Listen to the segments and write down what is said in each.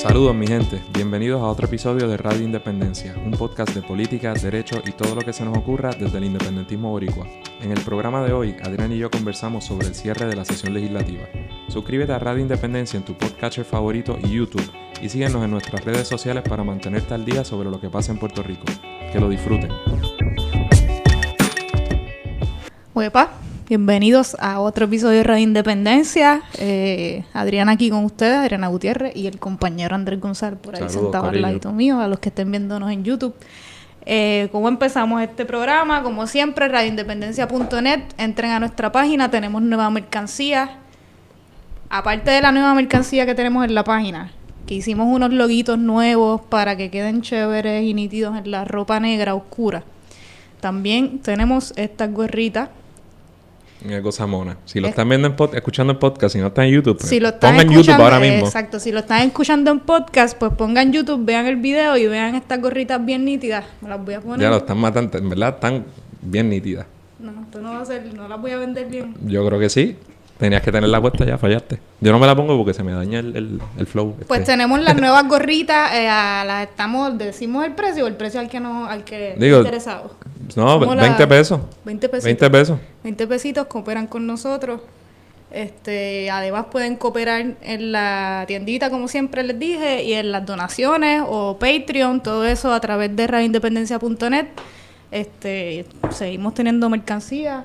Saludos mi gente, bienvenidos a otro episodio de Radio Independencia, un podcast de política, derecho y todo lo que se nos ocurra desde el independentismo boricua. En el programa de hoy, Adrián y yo conversamos sobre el cierre de la sesión legislativa. Suscríbete a Radio Independencia en tu podcatcher favorito y YouTube y síguenos en nuestras redes sociales para mantenerte al día sobre lo que pasa en Puerto Rico. Que lo disfruten. Bienvenidos a otro episodio de Radio Independencia. Eh, Adriana aquí con ustedes, Adriana Gutiérrez y el compañero Andrés González por ahí sentado al lado mío, a los que estén viéndonos en YouTube. Eh, ¿Cómo empezamos este programa? Como siempre, radioindependencia.net. Entren a nuestra página, tenemos nueva mercancía. Aparte de la nueva mercancía que tenemos en la página, que hicimos unos loguitos nuevos para que queden chéveres y nítidos en la ropa negra oscura. También tenemos estas gorritas Cosa mona. Si lo están viendo en pod escuchando en podcast, si no están en YouTube, pongan pues, en pongan YouTube ahora mismo. Exacto, si lo están escuchando en podcast, pues pongan YouTube, vean el video y vean estas gorritas bien nítidas. Me las voy a poner. Ya lo están matando, en verdad están bien nítidas. No, tú no vas a ser, no las voy a vender bien. Yo creo que sí. Tenías que tener la cuesta ya, fallaste. Yo no me la pongo porque se me daña el, flow. Pues este. tenemos las nuevas gorritas, eh, las estamos, decimos el precio, el precio al que no, al que interesado. No, 20 pesos. 20 20 pesos. 20 pesitos cooperan con nosotros. Este, además pueden cooperar en la tiendita, como siempre les dije, y en las donaciones o Patreon, todo eso a través de radioindependencia.net. Este, seguimos teniendo mercancía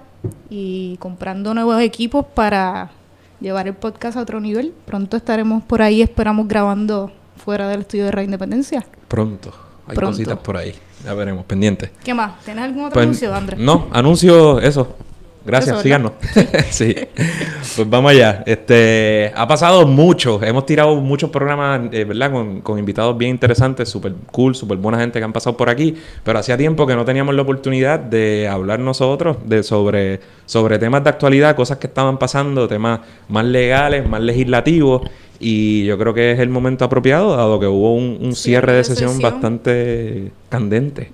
y comprando nuevos equipos para llevar el podcast a otro nivel. Pronto estaremos por ahí, esperamos grabando fuera del estudio de Radio Independencia. Pronto. Hay cositas por ahí. Ya veremos, pendiente. ¿Qué más? ¿Tienes algún otro pues, anuncio, Andrés? No, anuncio eso. Gracias, síganos. sí. Pues vamos allá. Este, ha pasado mucho. Hemos tirado muchos programas, eh, ¿verdad? Con, invitados bien interesantes, súper cool, súper buena gente que han pasado por aquí. Pero hacía tiempo que no teníamos la oportunidad de hablar nosotros de, sobre, sobre temas de actualidad, cosas que estaban pasando, temas más legales, más legislativos. Y yo creo que es el momento apropiado, dado que hubo un, cierre de sesión bastante candente.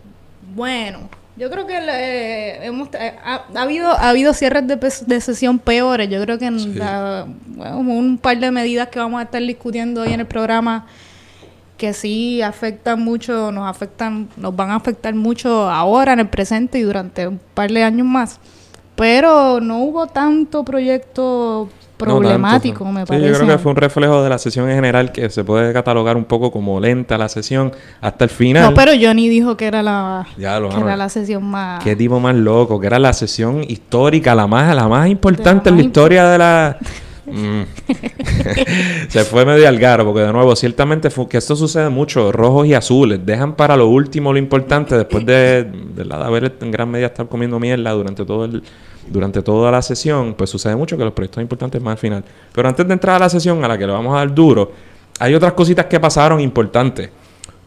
Bueno, yo creo que eh, hemos, eh, ha, habido, ha habido cierres de, sesión peores. Yo creo que un par de medidas que vamos a estar discutiendo hoy en el programa que sí afectan mucho, nos afectan, nos van a afectar mucho ahora en el presente y durante un par de años más. Pero no hubo tanto proyecto problemático, me parece. yo creo que fue un reflejo de la sesión en general que se puede catalogar un poco como lenta la sesión hasta el final. No, pero Johnny dijo que era la, que era la sesión más... Qué tipo más loco, que era la sesión histórica, la más, la más importante en la historia de la... Mm. se fue medio al garo, porque de nuevo, ciertamente fue, que esto sucede mucho, rojos y azules, dejan para lo último lo importante después de, de, de haber en gran medida estar comiendo mierda durante todo el, durante toda la sesión, pues sucede mucho que los proyectos importantes más al final. Pero antes de entrar a la sesión a la que le vamos a dar duro, hay otras cositas que pasaron importantes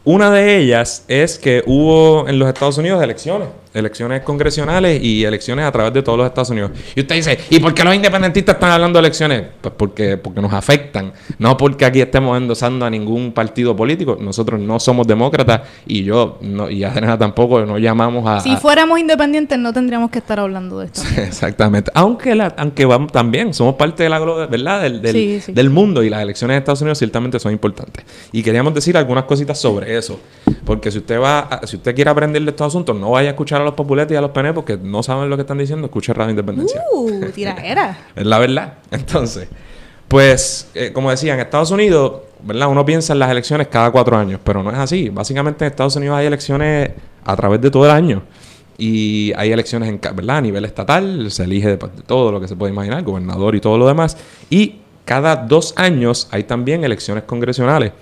una de ellas es que hubo en los Estados Unidos elecciones, elecciones congresionales y elecciones a través de todos los Estados Unidos. Y usted dice, ¿y por qué los independentistas están hablando de elecciones? Pues porque, porque nos afectan, no porque aquí estemos endosando a ningún partido político. Nosotros no somos demócratas y yo no, y Adriana tampoco, no llamamos a... Si fuéramos independientes no tendríamos que estar hablando de esto. exactamente. Aunque, aunque también somos parte de la, ¿verdad? Del, del mundo y las elecciones de Estados Unidos ciertamente son importantes. Y queríamos decir algunas cositas sobre eso. Porque si usted va, si usted quiere aprender de estos asuntos, no vaya a escuchar a los populetes y a los PNE porque no saben lo que están diciendo, escuche Radio Independencia. Uh, tiradera. es la verdad. Entonces, pues, eh, como decía, en Estados Unidos, ¿verdad? Uno piensa en las elecciones cada cuatro años, pero no es así. Básicamente en Estados Unidos hay elecciones a través de todo el año. Y hay elecciones ¿verdad? a nivel estatal, se elige de, de todo lo que se puede imaginar, gobernador y todo lo demás. Y cada dos años hay también elecciones congresionales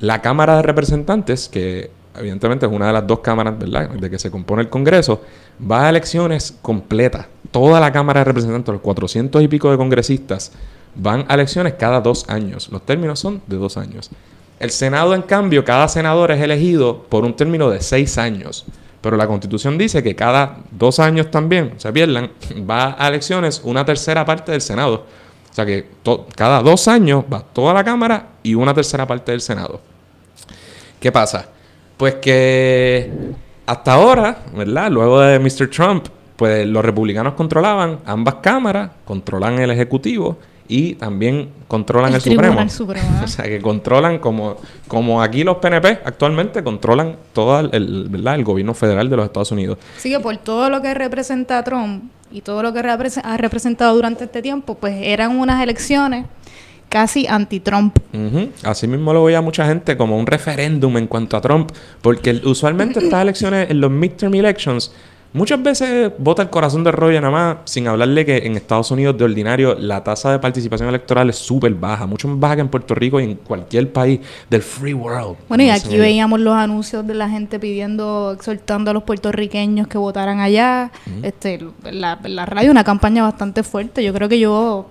la Cámara de Representantes, que evidentemente es una de las dos cámaras ¿verdad? de que se compone el Congreso, va a elecciones completas. Toda la Cámara de Representantes, los 400 y pico de congresistas, van a elecciones cada dos años. Los términos son de dos años. El Senado, en cambio, cada senador es elegido por un término de seis años. Pero la Constitución dice que cada dos años también, se pierdan, va a elecciones una tercera parte del Senado. O sea que cada dos años va toda la Cámara y una tercera parte del Senado. ¿Qué pasa? Pues que hasta ahora, ¿verdad? Luego de Mr. Trump, pues los republicanos controlaban ambas cámaras, controlan el Ejecutivo y también controlan el, Supremo. ¿eh? o sea, que controlan como, como aquí los PNP actualmente controlan todo el, gobierno federal de los Estados Unidos. Así que por todo lo que representa Trump y todo lo que ha representado durante este tiempo, pues eran unas elecciones casi anti-Trump. Así mismo lo veía mucha gente como un referéndum en cuanto a Trump, porque usualmente estas elecciones, en los midterm elections, Muchas veces vota el corazón de rollo nada más, sin hablarle que en Estados Unidos de ordinario la tasa de participación electoral es súper baja, mucho más baja que en Puerto Rico y en cualquier país del free world. Bueno, y aquí veíamos los anuncios de la gente pidiendo, exhortando a los puertorriqueños que votaran allá. este, la, la radio, una campaña bastante fuerte. Yo creo que yo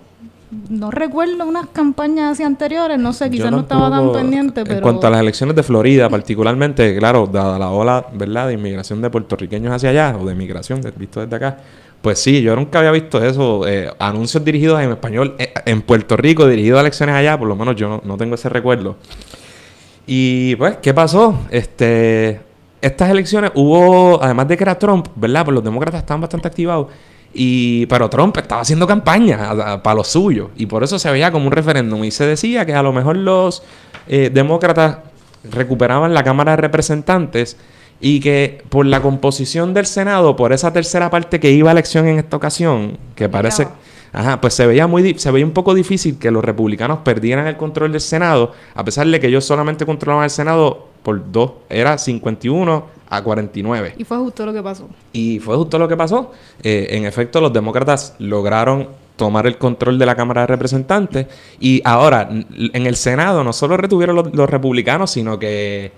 no recuerdo unas campañas así anteriores, no sé, quizás no, estaba tan pendiente, En cuanto a las elecciones de Florida particularmente, claro, dada la ola, ¿verdad?, de inmigración de puertorriqueños hacia allá, o de migración, visto desde acá, pues sí, yo nunca había visto eso, eh, anuncios dirigidos en español eh, en Puerto Rico, dirigidos a elecciones allá, por lo menos yo no, tengo ese recuerdo. Y pues, ¿qué pasó? Este, estas elecciones hubo, además de que era Trump, ¿verdad?, pues los demócratas estaban bastante activados. Y, pero Trump estaba haciendo campaña para lo suyo y por eso se veía como un referéndum. Y se decía que a lo mejor los eh, demócratas recuperaban la Cámara de Representantes y que por la composición del Senado, por esa tercera parte que iba a elección en esta ocasión, que parece... Ajá, pues se veía, muy, se veía un poco difícil que los republicanos perdieran el control del Senado, a pesar de que ellos solamente controlaban el Senado por dos, era 51 a 49. Y fue justo lo que pasó. Y fue justo lo que pasó. Eh, en efecto, los demócratas lograron tomar el control de la Cámara de Representantes y ahora en el Senado no solo retuvieron los, republicanos, sino que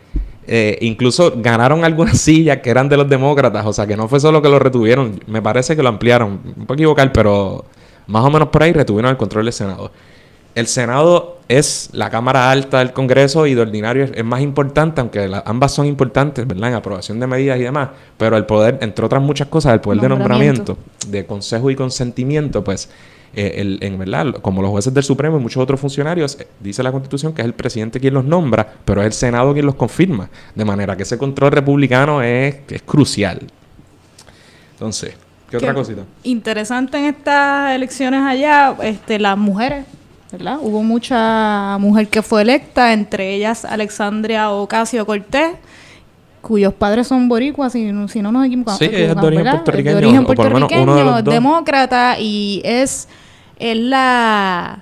eh, incluso ganaron algunas sillas que eran de los demócratas, o sea que no fue solo que lo retuvieron, me parece que lo ampliaron, un poco equivocar, pero más o menos por ahí retuvieron el control del Senado el Senado es la Cámara Alta del Congreso y de ordinario es, más importante, aunque ambas son importantes, ¿verdad? En aprobación de medidas y demás, pero el poder, entre otras muchas cosas, el poder de nombramiento, de consejo y consentimiento, pues, eh, en verdad, como los jueces del Supremo y muchos otros funcionarios, eh, dice la Constitución que es el presidente quien los nombra, pero es el Senado quien los confirma, de manera que ese control republicano es, crucial. Entonces, ¿qué, ¿Qué otra cosita? Interesante en estas elecciones allá, este, las mujeres ¿verdad? Hubo mucha mujer que fue electa, entre ellas Alexandria Ocasio Cortés, cuyos padres son boricuas, si, si no nos equivocamos. Sí, es de origen puertorriqueño. De origen puertorriqueño, demócrata, y es, la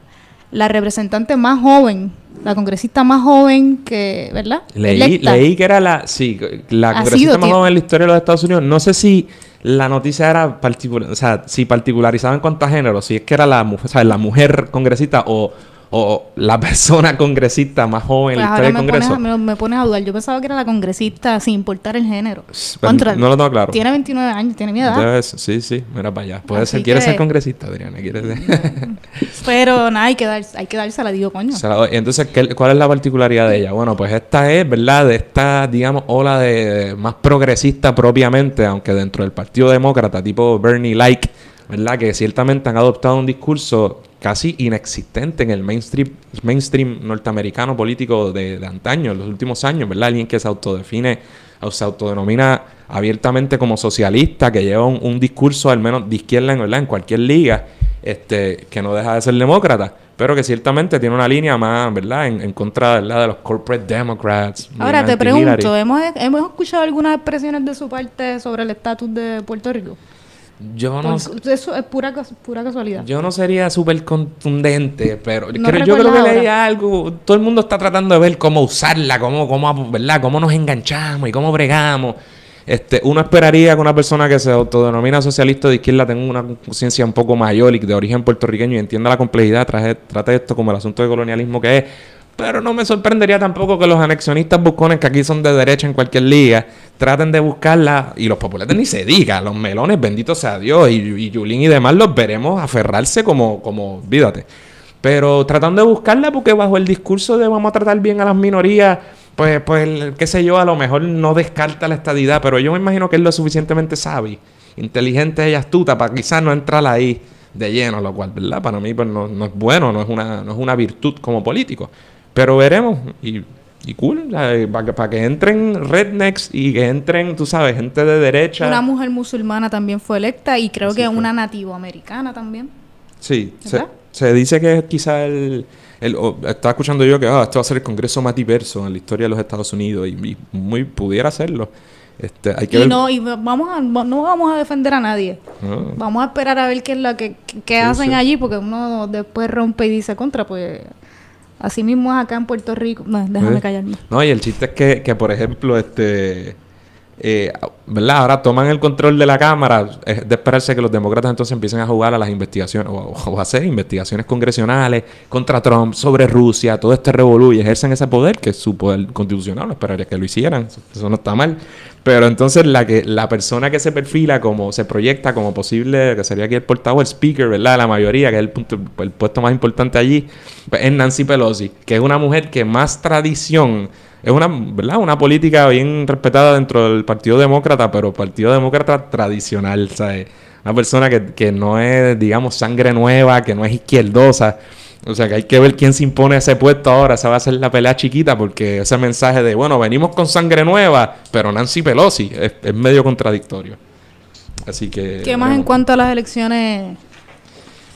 representante más joven la congresista más joven que, ¿verdad? Leí, leí que era la, sí, la congresista más joven en la historia de los Estados Unidos. No sé si la noticia era, particular, o sea, si particularizaban cuánto género, si es que era la, o sea, la mujer congresista o o la persona congresista más joven en la pues historia del Congreso. me, pones a dudar. Yo pensaba que era la congresista sin importar el género. Pues, no lo tengo claro. Tiene 29 años, tiene mi edad. sí, sí, mira para allá. Puede ser, quiere ser congresista, Adriana. ¿Quiere Pero nada, hay que, dar, hay que dársela, digo, coño. entonces, ¿cuál es la particularidad de ella? Bueno, pues esta es, ¿verdad? De esta, digamos, ola de, de más progresista propiamente, aunque dentro del Partido Demócrata, tipo Bernie Like ¿verdad? Que ciertamente han adoptado un discurso casi inexistente en el mainstream, mainstream norteamericano político de, antaño, en los últimos años, ¿verdad? Alguien que se autodefine o se autodenomina abiertamente como socialista, que lleva un, discurso al menos de izquierda en, ¿verdad? en cualquier liga, este, que no deja de ser demócrata, pero que ciertamente tiene una línea más, ¿verdad?, en, contra contra ¿verdad? de los corporate democrats. Ahora te pregunto, ¿hemos, ¿hemos escuchado algunas expresiones de su parte sobre el estatus de Puerto Rico? Yo no. Eso es pura, pura casualidad. Yo no sería súper contundente, pero yo creo que leía algo. Todo el mundo está tratando de ver cómo usarla, cómo, cómo, ¿verdad? cómo nos enganchamos y cómo bregamos. Este, uno esperaría que una persona que se autodenomina socialista de izquierda tenga una conciencia un poco mayor y de origen puertorriqueño y entienda la complejidad, traje, trate esto como el asunto de colonialismo que es, pero no me sorprendería tampoco que los anexionistas buscones que aquí son de derecha en cualquier liga traten de buscarla. Y los populares ni se diga, los melones, bendito sea Dios, y, y Yulín y demás los veremos aferrarse como, como, vídate. Pero tratando de buscarla porque bajo el discurso de vamos a tratar bien a las minorías, pues, pues, qué sé yo, a lo mejor no descarta la estadidad, pero yo me imagino que es lo suficientemente sabio, inteligente y astuta para quizás no entrar ahí de lleno, lo cual, ¿verdad? Para mí pues, no, no es bueno, no es, una, no es una virtud como político. Pero veremos. Y, cool, para que, entren rednecks y que entren, tú sabes, gente de derecha. Una mujer musulmana también fue electa y creo que una una americana también. Sí, se, dice que quizá el... el estaba escuchando yo que ah, esto va a ser el congreso más diverso en la historia de los Estados Unidos y, muy pudiera serlo. Este, y no, y vamos a, no vamos a defender a nadie. Vamos a esperar a ver qué es lo que, hacen allí, porque uno después rompe y dice contra, pues Así mismo acá en Puerto Rico. No, déjame ¿Eh? callarme. No, y el chiste es que, que por ejemplo, este. Eh, ¿Verdad? Ahora toman el control de la Cámara. Es de esperarse que los demócratas entonces empiecen a jugar a las investigaciones o, a hacer investigaciones congresionales contra Trump, sobre Rusia, todo este revolú y ejercen ese poder que es su poder constitucional. No esperaría que lo hicieran. Eso no está mal. Pero entonces la, que, la persona que se perfila como, se proyecta como posible, que sería aquí el portavoz, el speaker, ¿verdad? La mayoría, que es el, punto, el puesto más importante allí, pues, es Nancy Pelosi, que es una mujer que más tradición es una, ¿verdad? una política bien respetada dentro del Partido Demócrata, pero Partido Demócrata tradicional, ¿sabes? Una persona que, que no es, digamos, sangre nueva, que no es izquierdosa. O sea que hay que ver quién se impone ese puesto ahora. Esa va a ser la pelea chiquita porque ese mensaje de, bueno, venimos con sangre nueva, pero Nancy Pelosi es, medio contradictorio. Así que... ¿Qué más en cuanto a las elecciones?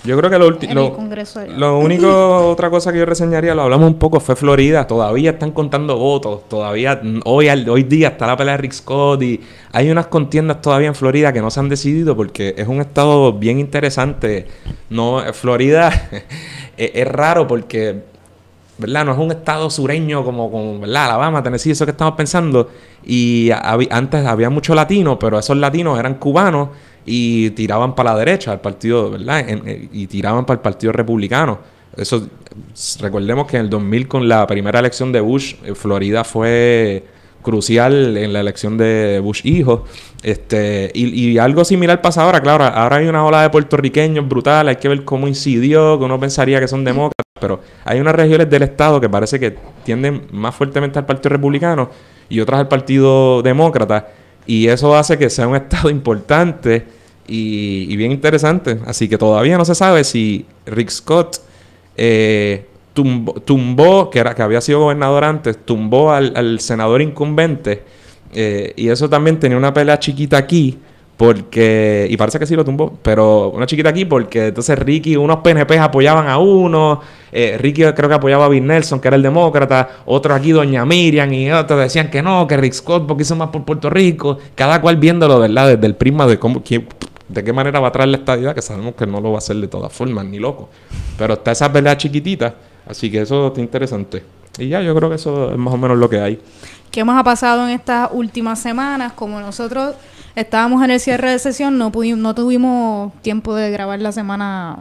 Yo creo que lo, último... lo, lo único, otra cosa que yo reseñaría, lo hablamos un poco, fue Florida. Todavía están contando votos. Todavía, hoy, hoy día está la pelea de Rick Scott y hay unas contiendas todavía en Florida que no se han decidido porque es un estado bien interesante. No, Florida... es, raro porque, ¿verdad? No es un estado sureño como, con, ¿verdad? Alabama, Tennessee, eso que estamos pensando. Y antes había muchos latinos, pero esos latinos eran cubanos y tiraban para la derecha al partido, ¿verdad? Eh, y tiraban para el partido republicano. Eso, recordemos que en el 2000 con la primera elección de Bush, eh, Florida fue crucial en la elección de Bush hijo. Este, y, algo similar pasa ahora, claro, ahora hay una ola de puertorriqueños brutal, hay que ver cómo incidió, que uno pensaría que son demócratas, pero hay unas regiones del Estado que parece que tienden más fuertemente al Partido Republicano y otras al Partido Demócrata, y eso hace que sea un Estado importante y, y bien interesante, así que todavía no se sabe si Rick Scott... Eh, tumbó, que, era, que había sido gobernador antes, tumbó al, senador incumbente. Eh, y eso también tenía una pelea chiquita aquí, porque, y parece que sí lo tumbó, pero una chiquita aquí porque entonces Ricky, unos PNP apoyaban a uno, eh, Ricky creo que apoyaba a Bill Nelson, que era el demócrata, otro aquí Doña Miriam y otros decían que no, que Rick Scott porque hizo más por Puerto Rico, cada cual viéndolo, ¿verdad? Desde el prisma de cómo, de qué manera va a traer la estadidad, que sabemos que no lo va a hacer de todas formas, ni loco. Pero está esa pelea chiquitita Así que eso está interesante. Y ya, yo creo que eso es más o menos lo que hay. ¿Qué más ha pasado en estas últimas semanas? Como nosotros estábamos en el cierre de sesión, no pudimos, no tuvimos tiempo de grabar la semana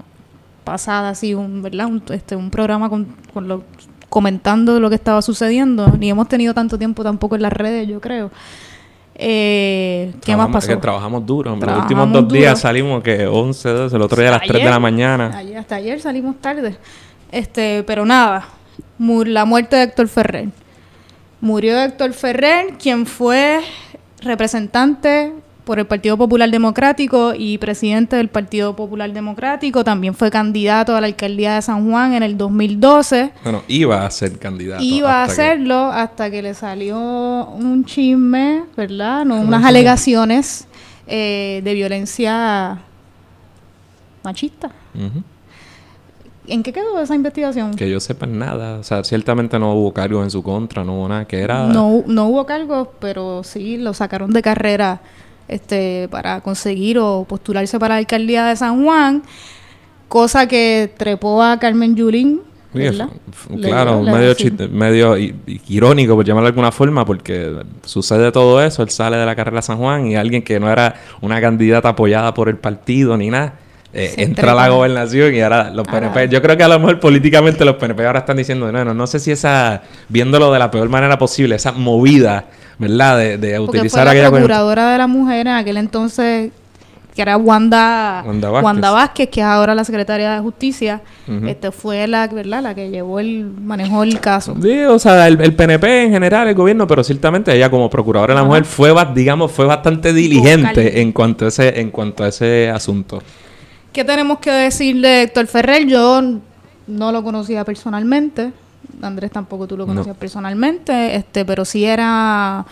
pasada, así un, ¿verdad? este, un programa con, lo, comentando lo que estaba sucediendo. Ni hemos tenido tanto tiempo tampoco en las redes, yo creo. Eh, ¿Qué más pasó? Que trabajamos duro. los últimos dos días salimos que 11, 12, el otro día a las 3 de la mañana. hasta ayer salimos tarde. Este, pero nada, la muerte de Héctor Ferrer. Murió Héctor Ferrer, quien fue representante por el Partido Popular Democrático y presidente del Partido Popular Democrático. También fue candidato a la alcaldía de San Juan en el 2012. Bueno, iba a ser candidato. Iba a hacerlo hasta que le salió un chisme, ¿verdad? unas alegaciones eh, de violencia machista. ¿En qué quedó esa investigación? Que yo sepa nada. O sea, ciertamente no hubo cargos en su contra, no hubo nada que era. No, no hubo cargos, pero sí lo sacaron de carrera este, para conseguir o postularse para la alcaldía de San Juan, cosa que trepó a Carmen Yulín. claro, medio, chiste, medio irónico, por llamarlo de alguna forma, porque sucede todo eso, él sale de la carrera de San Juan y alguien que no era una candidata apoyada por el partido ni nada eh, entra la gobernación y ahora los PNP. Yo creo que a lo mejor políticamente los PNP ahora están diciendo, no, no, sé si esa, viéndolo de la peor manera posible, esa movida, ¿verdad? De, utilizar fue la procuradora de la mujer en aquel entonces, que era Wanda, Wanda Vázquez. que es ahora la secretaria de Justicia, este fue la, ¿verdad? La que llevó el, manejó el caso. Sí, o sea, el, PNP en general, el gobierno, pero ciertamente ella como procuradora de la mujer fue, digamos, fue bastante diligente en cuanto a ese, en cuanto a ese asunto. ¿Qué tenemos que decir de Héctor Ferrer? Yo no lo conocía personalmente. Andrés tampoco tú lo conocías personalmente, este, pero sí era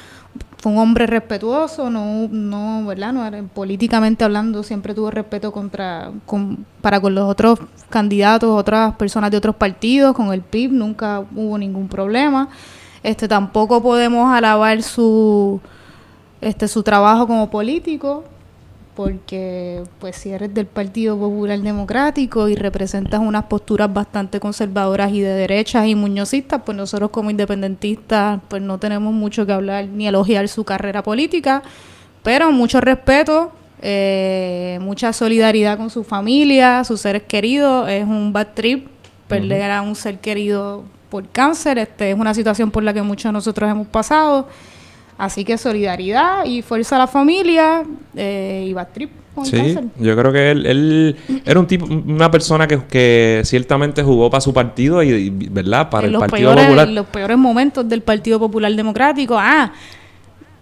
un hombre respetuoso, no, no, ¿verdad? No era, políticamente hablando siempre tuvo respeto contra para con los otros candidatos, otras personas de otros partidos, con el PIB nunca hubo ningún problema. Este tampoco podemos alabar su este su trabajo como político, porque pues si eres del Partido Popular Democrático y representas unas posturas bastante conservadoras y de derechas y muñocistas, pues nosotros como independentistas pues no tenemos mucho que hablar ni elogiar su carrera política, pero mucho respeto, eh, mucha solidaridad con su familia, sus seres queridos, es un bad trip perder a un ser querido por cáncer, este es una situación por la que muchos de nosotros hemos pasado. Así que solidaridad y fuerza a la familia eh, y sí, yo creo que él, él era un tipo, una persona que, ciertamente jugó para su partido y, ¿verdad? Para el Partido peores, Popular. los peores momentos del Partido Popular Democrático. Ah,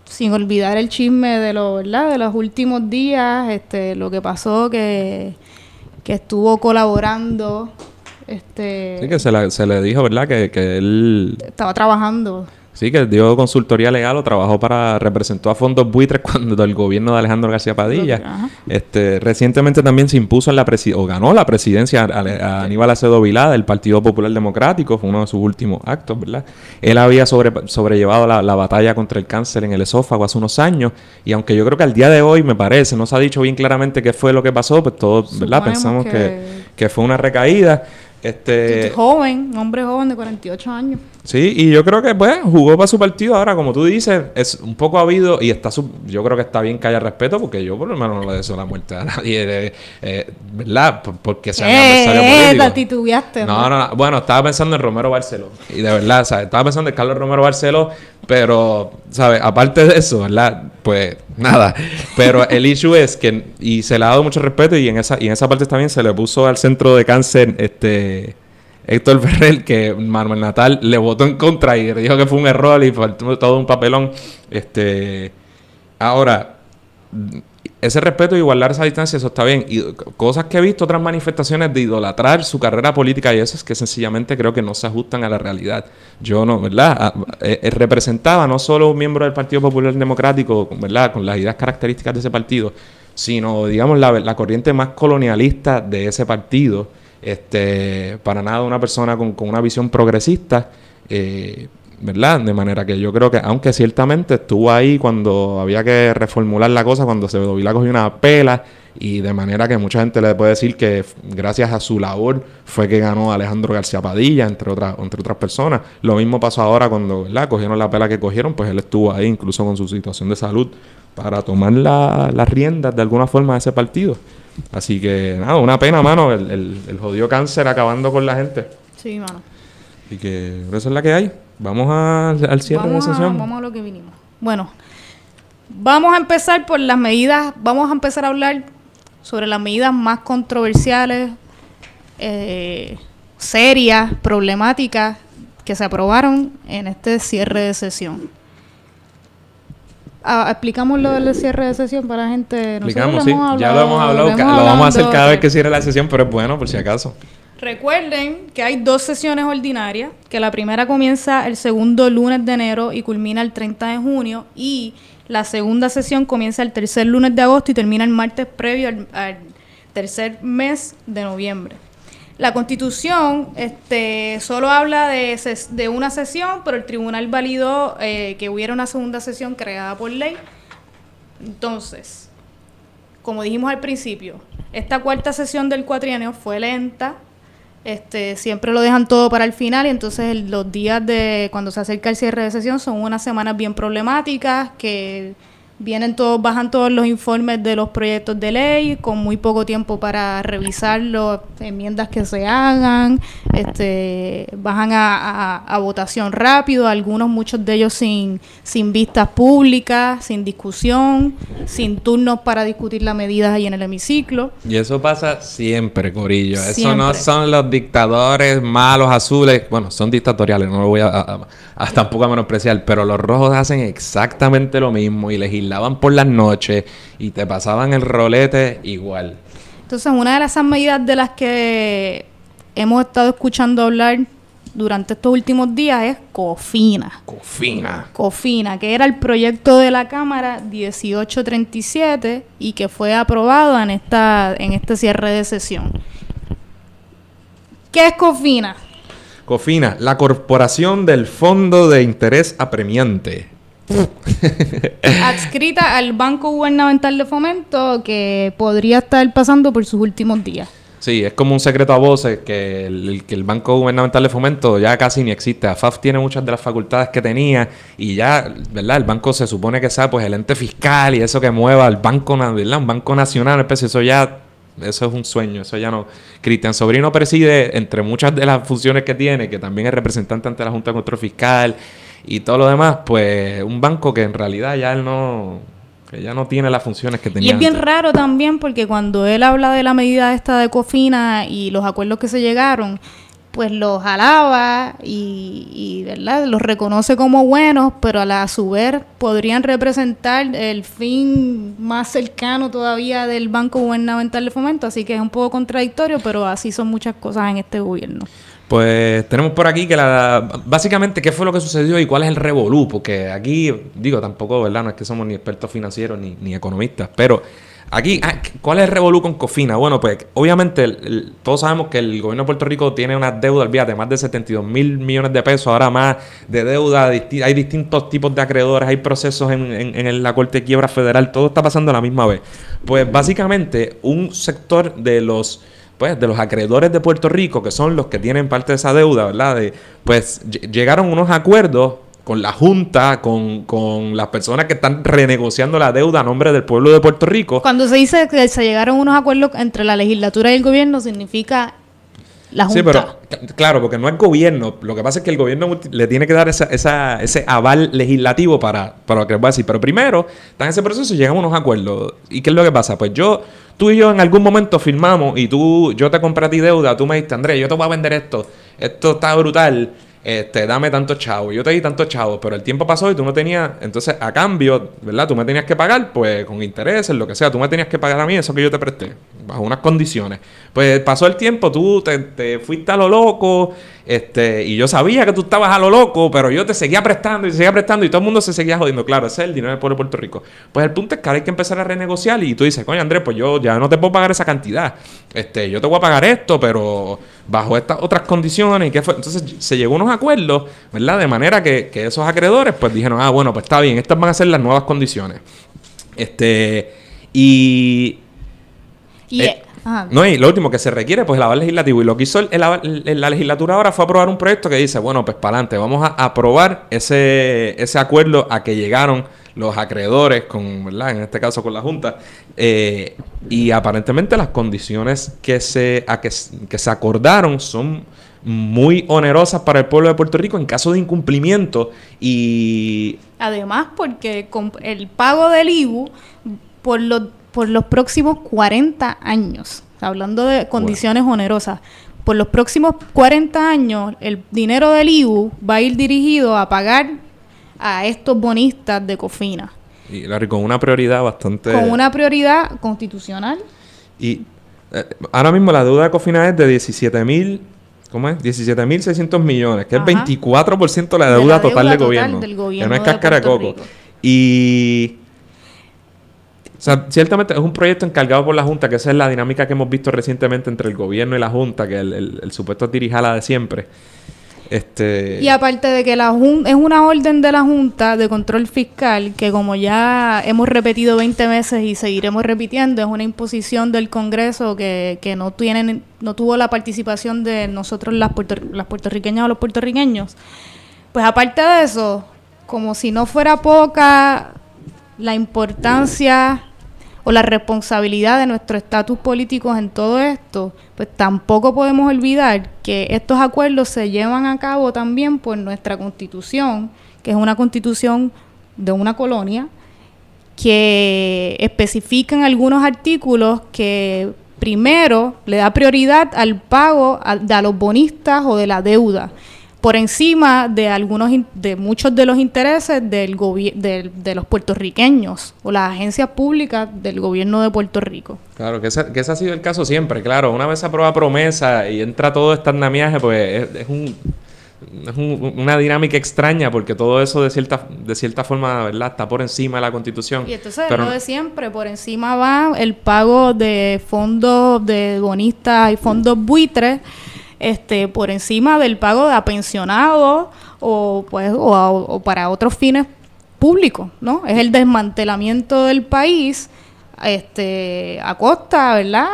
sin olvidar el chisme de los, ¿verdad? De los últimos días, este, lo que pasó que, estuvo colaborando, este Sí, que se, se le dijo, ¿verdad? Que, que él estaba trabajando Sí, que dio consultoría legal o trabajó para, representó a fondos buitres cuando el gobierno de Alejandro García Padilla. este, recientemente también se impuso en la o ganó la presidencia a, Aníbal Acedo Vilada, del Partido Popular Democrático, fue uno de sus últimos actos, ¿verdad? Él había sobre, sobrellevado la, batalla contra el cáncer en el esófago hace unos años y aunque yo creo que al día de hoy me parece, no se ha dicho bien claramente qué fue lo que pasó, pues todos, ¿verdad? Pensamos que... fue una recaída. Este... joven, un hombre joven de 48 años. Sí, y yo creo que pues jugó para su partido ahora, como tú dices, es un poco habido y está su, yo creo que está bien que haya respeto porque yo por lo menos no le deseo la muerte a nadie, eh, ¿verdad? porque se eh, pensado adversario eh, No, no, no, bueno, estaba pensando en Romero Barceló y de verdad, ¿sabes? Estaba pensando en Carlos Romero Barceló, pero, ¿sabes? Aparte de eso, ¿verdad? Pues nada, pero el issue es que y se le ha dado mucho respeto y en esa y en esa parte también se le puso al centro de cáncer este Héctor Ferrer, que Manuel Natal le votó en contra y le dijo que fue un error y faltó todo un papelón. Este, ahora, ese respeto y guardar esa distancia, eso está bien. Y cosas que he visto, otras manifestaciones de idolatrar su carrera política y eso es que sencillamente creo que no se ajustan a la realidad. Yo no, ¿verdad? Ah, eh, eh, representaba no solo un miembro del Partido Popular Democrático, ¿verdad? Con las ideas características de ese partido, sino, digamos, la corriente más colonialista de ese partido este, para nada una persona con, una visión progresista, eh, ¿verdad? De manera que yo creo que, aunque ciertamente estuvo ahí cuando había que reformular la cosa, cuando se la cogió una pela, y de manera que mucha gente le puede decir que gracias a su labor fue que ganó Alejandro García Padilla, entre otras, entre otras personas. Lo mismo pasó ahora cuando cogieron la pela que cogieron, pues él estuvo ahí incluso con su situación de salud para tomar las riendas de alguna forma de ese partido. Así que nada, una pena, mano, el, el, jodido cáncer acabando con la gente. Sí, mano. Y que esa es la que hay. Vamos al cierre de sesión. vamos a lo que vinimos. Bueno, vamos a empezar por las medidas, vamos a empezar a hablar sobre las medidas más controversiales, eh, serias, problemáticas que se aprobaron en este cierre de sesión explicamos ah, lo del cierre de sesión para la gente. Explicamos, sí. ya lo hemos hablado, lo, vamos a hacer cada vez que cierre la sesión, pero es bueno por si acaso. Recuerden que hay dos sesiones ordinarias, que la primera comienza el segundo lunes de enero y culmina el 30 de junio, y la segunda sesión comienza el tercer lunes de agosto y termina el martes previo al tercer mes de noviembre. La constitución este, solo habla de, de una sesión, pero el tribunal validó eh, que hubiera una segunda sesión creada por ley. Entonces, como dijimos al principio, esta cuarta sesión del cuatrienio fue lenta. Este, siempre lo dejan todo para el final y entonces los días de cuando se acerca el cierre de sesión son unas semanas bien problemáticas que vienen todos, bajan todos los informes de los proyectos de ley con muy poco tiempo para revisar Las enmiendas que se hagan, este, bajan a, votación rápido, algunos, muchos de ellos sin, sin vistas públicas, sin discusión, sin turnos para discutir las medidas ahí en el hemiciclo. Y eso pasa siempre, Corillo. Eso no son los dictadores malos, azules, bueno, son dictatoriales, no lo voy a, tampoco a menospreciar, pero los rojos hacen exactamente lo mismo y legislan lavan por las noches y te pasaban el rolete igual. Entonces, una de las medidas de las que hemos estado escuchando hablar durante estos últimos días es COFINA. COFINA. COFINA, que era el proyecto de la Cámara 1837 y que fue aprobado en, esta, en este cierre de sesión. ¿Qué es COFINA? COFINA, la Corporación del Fondo de Interés Apremiante. adscrita al Banco Gubernamental de Fomento que podría estar pasando por sus últimos días. Sí, es como un secreto a voces que el, que el Banco Gubernamental de Fomento ya casi ni existe. AFAF tiene muchas de las facultades que tenía y ya, ¿verdad? El banco se supone que sea pues el ente fiscal y eso que mueva al banco, ¿verdad? Un banco nacional, especie, pues, eso ya eso es un sueño, eso ya no. Cristian Sobrino preside, entre muchas de las funciones que tiene, que también es representante ante la Junta de Control Fiscal, y todo lo demás, pues un banco que en realidad ya no, que ya no tiene las funciones que tenía. Y es bien raro también porque cuando él habla de la medida esta de Cofina y los acuerdos que se llegaron, pues los alaba y, ¿verdad? los reconoce como buenos, pero a, la, su vez podrían representar el fin más cercano todavía del Banco Gubernamental de Fomento, así que es un poco contradictorio, pero así son muchas cosas en este gobierno. Pues tenemos por aquí que la. Básicamente, ¿qué fue lo que sucedió y cuál es el revolú? Porque aquí, digo, tampoco, ¿verdad? No es que somos ni expertos financieros ni, economistas, pero aquí, ah, ¿cuál es el revolú con Cofina? Bueno, pues obviamente todos sabemos que el gobierno de Puerto Rico tiene una deuda, de más de 72 mil millones de pesos, ahora más de deuda, hay distintos tipos de acreedores, hay procesos en, en la Corte de Quiebra Federal, todo está pasando a la misma vez. Pues básicamente, un sector de los pues, de los acreedores de Puerto Rico, que son los que tienen parte de esa deuda, ¿verdad? De, pues llegaron unos acuerdos con la Junta, con, con, las personas que están renegociando la deuda a nombre del pueblo de Puerto Rico. Cuando se dice que se llegaron unos acuerdos entre la legislatura y el gobierno, significa Sí, pero claro, porque no es gobierno. Lo que pasa es que el gobierno le tiene que dar esa, ese aval legislativo para, para lo que voy a decir. Pero primero, está en ese proceso y llegamos a unos acuerdos. ¿Y qué es lo que pasa? Pues yo, tú y yo en algún momento firmamos y tú, yo te compré a ti deuda, tú me diste, Andrés, yo te voy a vender esto. Esto está brutal. Este, dame tanto chavo, Yo te di tantos chavos, pero el tiempo pasó y tú no tenías. Entonces, a cambio, ¿verdad? Tú me tenías que pagar, pues, con intereses, lo que sea. Tú me tenías que pagar a mí eso que yo te presté bajo unas condiciones. Pues pasó el tiempo, tú te, fuiste a lo loco, este, y yo sabía que tú estabas a lo loco, pero yo te seguía prestando y te seguía prestando y todo el mundo se seguía jodiendo. Claro, ese es el dinero del pueblo de Puerto Rico. Pues el punto es que ahora hay que empezar a renegociar y tú dices, coño Andrés, pues yo ya no te puedo pagar esa cantidad. Este, yo te voy a pagar esto, pero bajo estas otras condiciones. ¿y qué fue? Entonces se llegó a unos acuerdos, ¿verdad? De manera que, que esos acreedores pues dijeron, ah, bueno, pues está bien, estas van a ser las nuevas condiciones. Este, y y eh, No, y lo último que se requiere pues el aval legislativo. Y lo que hizo la legislatura ahora fue aprobar un proyecto que dice, bueno, pues para adelante, vamos a aprobar ese, ese acuerdo a que llegaron los acreedores, con, ¿verdad? En este caso con la Junta. Eh, y aparentemente las condiciones que se, que, se acordaron son muy onerosas para el pueblo de Puerto Rico en caso de incumplimiento y... Además, porque el pago del IBU por lo por los próximos 40 años, hablando de condiciones onerosas, por los próximos 40 años el dinero del IBU va a ir dirigido a pagar a estos bonistas de Cofina. Y con una prioridad bastante... Con una prioridad constitucional. Y eh, ahora mismo la deuda de Cofina es de 17 mil... ¿Cómo es? 17.600 millones, que es 24% de la deuda, la deuda total, del gobierno. no es cáscara coco. Y sea, ciertamente es un proyecto encargado por la Junta, que esa es la dinámica que hemos visto recientemente entre el gobierno y la Junta, que el, supuesto dirija supuesto dirijala de siempre. Este... Y aparte de que la es una orden de la Junta de Control Fiscal que como ya hemos repetido 20 veces y seguiremos repitiendo, es una imposición del Congreso que, que no, tienen, no tuvo la participación de nosotros las, las puertorriqueñas o los puertorriqueños. Pues aparte de eso, como si no fuera poca la importancia o la responsabilidad de nuestro estatus político en todo esto, pues tampoco podemos olvidar que estos acuerdos se llevan a cabo también por nuestra constitución, que es una constitución de una colonia, que especifican algunos artículos que primero le da prioridad al pago de a los bonistas o de la deuda por encima de algunos de muchos de los intereses del de, de los puertorriqueños o las agencias públicas del gobierno de Puerto Rico. Claro, que ese, que ha sido el caso siempre, claro. Una vez se aprueba promesa y entra todo este andamiaje, pues es, un es una dinámica extraña porque todo eso de cierta de cierta forma, ¿verdad? Está por encima de la Constitución. Y entonces pero, de siempre, por encima va el pago de fondos de bonistas y fondos buitres este, por encima del pago de pensionados o, pues, o, para otros fines públicos, ¿no? Es el desmantelamiento del país este, a costa, ¿verdad?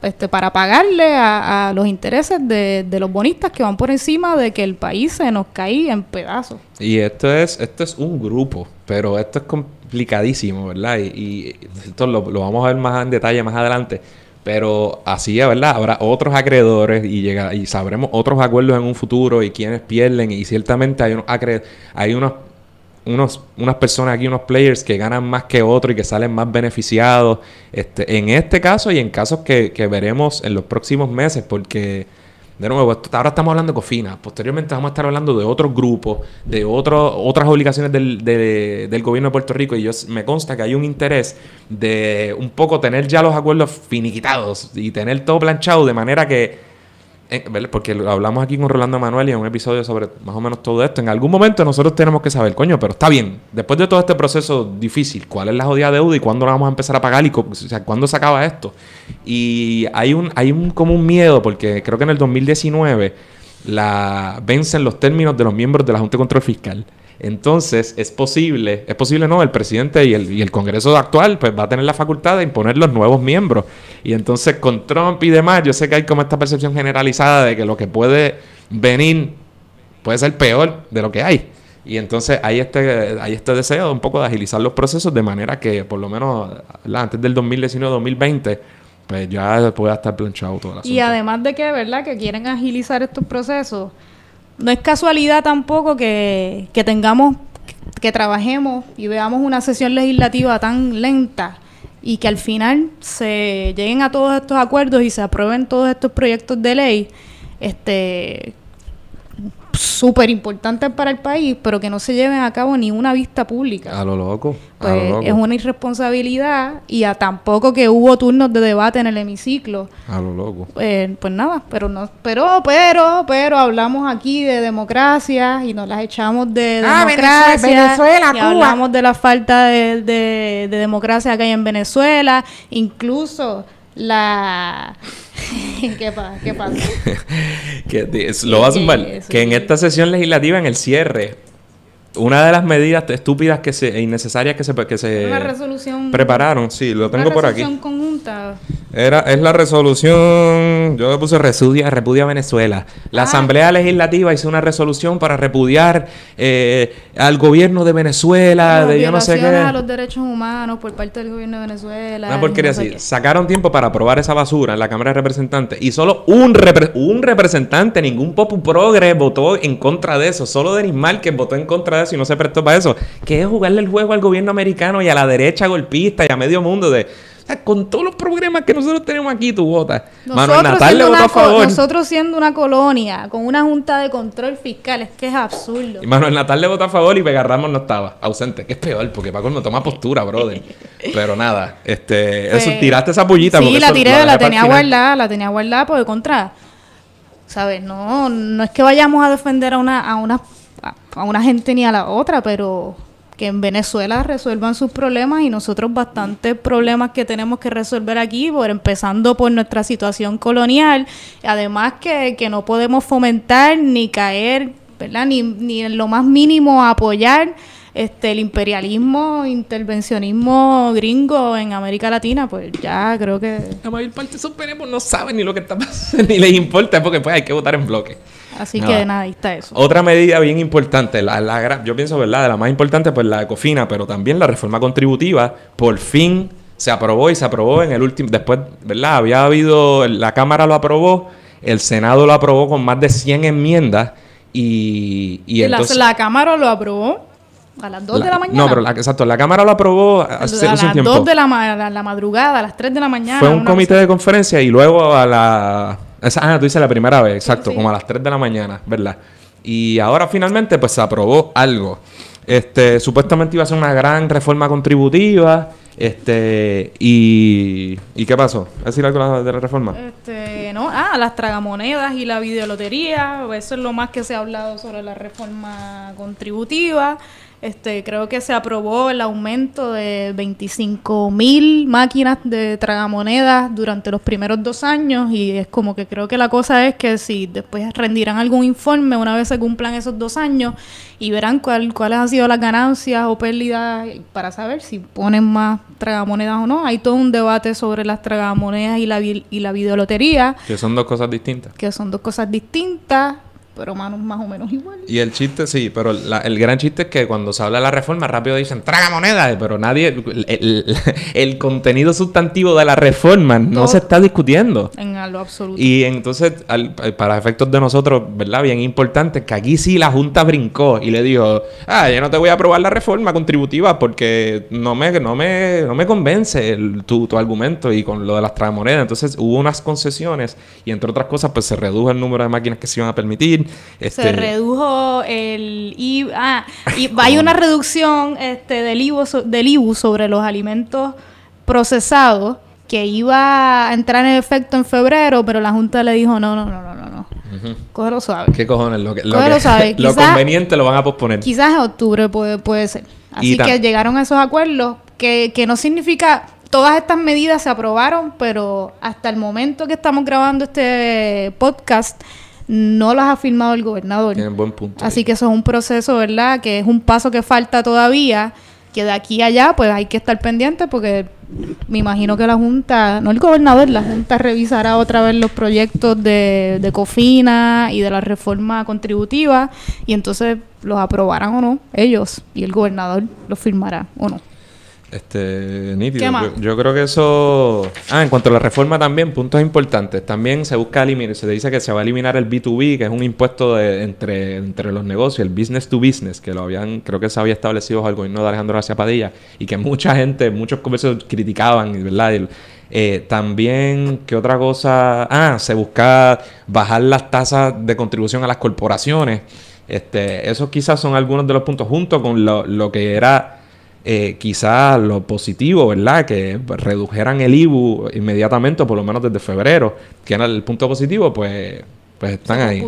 Este, para pagarle a, los intereses de, los bonistas que van por encima de que el país se nos caiga en pedazos. Y esto es, esto es un grupo, pero esto es complicadísimo, ¿verdad? Y, esto lo, vamos a ver más en detalle más adelante. Pero así, ¿verdad? Habrá otros acreedores y, llega, y sabremos otros acuerdos en un futuro y quienes pierden. Y ciertamente hay, unos hay unos, unos, unas personas aquí, unos players que ganan más que otros y que salen más beneficiados este, en este caso y en casos que, que veremos en los próximos meses, porque de nuevo, ahora estamos hablando de COFINA. Posteriormente vamos a estar hablando de otros grupos, de otro, otras obligaciones del, del, gobierno de Puerto Rico. Y yo me consta que hay un interés de un poco tener ya los acuerdos finiquitados y tener todo planchado de manera que porque hablamos aquí con Rolando Manuel y en un episodio sobre más o menos todo esto, en algún momento nosotros tenemos que saber, coño, pero está bien, después de todo este proceso difícil, ¿cuál es la jodida deuda y cuándo la vamos a empezar a pagar o sea, cuándo se acaba esto? Y hay un, hay un como un miedo, porque creo que en el 2019 la vencen los términos de los miembros de la Junta de Control Fiscal. Entonces, es posible, es posible no, el presidente y el, y el, Congreso actual pues va a tener la facultad de imponer los nuevos miembros. Y entonces con Trump y demás, yo sé que hay como esta percepción generalizada de que lo que puede venir puede ser peor de lo que hay. Y entonces hay este, hay este deseo un poco de agilizar los procesos de manera que por lo menos antes del 2019-2020 pues ya pueda estar planchado todo la Y además de que, ¿verdad? Que quieren agilizar estos procesos no es casualidad tampoco que, tengamos, que trabajemos y veamos una sesión legislativa tan lenta y que al final se lleguen a todos estos acuerdos y se aprueben todos estos proyectos de ley, este, súper importantes para el país, pero que no se lleven a cabo ni una vista pública. A pues, lo loco. es una irresponsabilidad y a tampoco que hubo turnos de debate en el hemiciclo. A lo loco. Eh, pues nada, pero no, pero, pero, pero hablamos aquí de democracia y nos las echamos de ah, democracia. Venezuela, Venezuela Cuba. hablamos de la falta de, de democracia que hay en Venezuela, incluso la... ¿Qué, pasa? ¿Qué pasa? que, lo vas Que en esta sesión legislativa, en el cierre, una de las medidas estúpidas que se, e innecesarias que se, prepararon, sí, lo tengo por aquí. Era, es la resolución, yo le puse repudia repudia Venezuela. La ah. Asamblea Legislativa hizo una resolución para repudiar eh, al gobierno de Venezuela, de yo no sé qué. a los derechos humanos por parte del gobierno de Venezuela. Sacaron tiempo para aprobar esa basura en la Cámara de Representantes y solo un, un representante, ningún popu progre votó en contra de eso. Solo Denis Márquez votó en contra de si no se prestó para eso, que es jugarle el juego al gobierno americano y a la derecha golpista y a medio mundo de... con todos los problemas que nosotros tenemos aquí, tú votas. Manuel Natal le votó a favor. Nosotros siendo una colonia, con una junta de control fiscal, es que es absurdo. Y Manuel Natal le votó a favor y Vega no estaba, ausente. Que es peor, porque Paco no toma postura, brother. Pero nada, este, pues, tiraste esa pollita. Sí, la tiré, la, tenía guardada, la tenía guardada pues, de contra... ¿Sabes? No, no es que vayamos a defender a, una, a a una gente ni a la otra, pero que en Venezuela resuelvan sus problemas y nosotros bastantes problemas que tenemos que resolver aquí, por empezando por nuestra situación colonial, además que, no podemos fomentar ni caer, ¿verdad? Ni, en lo más mínimo apoyar este el imperialismo, intervencionismo gringo en América Latina, pues ya creo que... La mayor parte de esos no saben ni lo que está pasando, ni les importa, porque pues hay que votar en bloque. Así que nada, ahí está eso. Otra medida bien importante, la, la, yo pienso, ¿verdad? De la más importante, pues la de Cofina, pero también la reforma contributiva, por fin se aprobó y se aprobó en el último, después, ¿verdad? Había habido, la Cámara lo aprobó, el Senado lo aprobó con más de 100 enmiendas y... la, Cámara lo aprobó a las 2 de la mañana. No, pero exacto, la Cámara lo aprobó hace, a, las 2 de la, la, madrugada, a las 3 de la mañana. Fue un comité de conferencia y luego a la esa, ah, tú dices la primera vez, exacto, como a las 3 de la mañana, ¿verdad? Y ahora finalmente pues se aprobó algo. Este, supuestamente iba a ser una gran reforma contributiva. Este, y, qué pasó? ¿Has decir algo de la reforma? Este, no, ah, las tragamonedas y la videolotería, eso es lo más que se ha hablado sobre la reforma contributiva. Este, creo que se aprobó el aumento de 25 mil máquinas de tragamonedas durante los primeros dos años y es como que creo que la cosa es que si después rendirán algún informe una vez se cumplan esos dos años y verán cuál, cuáles han sido las ganancias o pérdidas para saber si ponen más tragamonedas o no. Hay todo un debate sobre las tragamonedas y la, y la videolotería. Que son dos cosas distintas. Que son dos cosas distintas pero más o menos igual. Y el chiste, sí, pero el gran chiste es que cuando se habla de la reforma, rápido dicen, traga moneda, pero nadie, el, contenido sustantivo de la reforma no, se está discutiendo. En lo absoluto. Y entonces, para efectos de nosotros, ¿verdad? Bien importante, que aquí sí la Junta brincó y le dijo, ah, yo no te voy a aprobar la reforma contributiva porque no me, no me, convence tu, argumento y con lo de las tragamonedas. Entonces hubo unas concesiones y entre otras cosas, pues se redujo el número de máquinas que se iban a permitir, se este, redujo el IVA. Ah, y hay una reducción este, del, IVA, del sobre los alimentos procesados que iba a entrar en efecto en febrero, pero la Junta le dijo no, no, no, no, no. no. Cógelo suave. ¿Qué cojones? Lo, que, lo, lo conveniente lo van a posponer. Quizás en octubre puede, puede ser. Así que llegaron a esos acuerdos que, que no significa todas estas medidas se aprobaron, pero hasta el momento que estamos grabando este podcast, no las ha firmado el gobernador. buen punto. Así que eso es un proceso, ¿verdad? Que es un paso que falta todavía, que de aquí a allá pues hay que estar pendiente porque me imagino que la Junta, no el gobernador, la Junta revisará otra vez los proyectos de, de Cofina y de la reforma contributiva y entonces los aprobarán o no ellos y el gobernador los firmará o no. Este, Yo, creo que eso. Ah, en cuanto a la reforma también, puntos importantes. También se busca eliminar, se dice que se va a eliminar el B2B, que es un impuesto entre, entre los negocios, el business to business, que lo habían, creo que se había establecido algo el gobierno de Alejandro García Padilla, y que mucha gente, muchos comercios criticaban, ¿verdad? Eh, también, ¿qué otra cosa? Ah, se busca bajar las tasas de contribución a las corporaciones. Este, esos quizás son algunos de los puntos, junto con lo, lo que era eh, quizás lo positivo, ¿verdad? Que redujeran el IBU inmediatamente, por lo menos desde febrero, que era el punto positivo, pues, pues están ahí.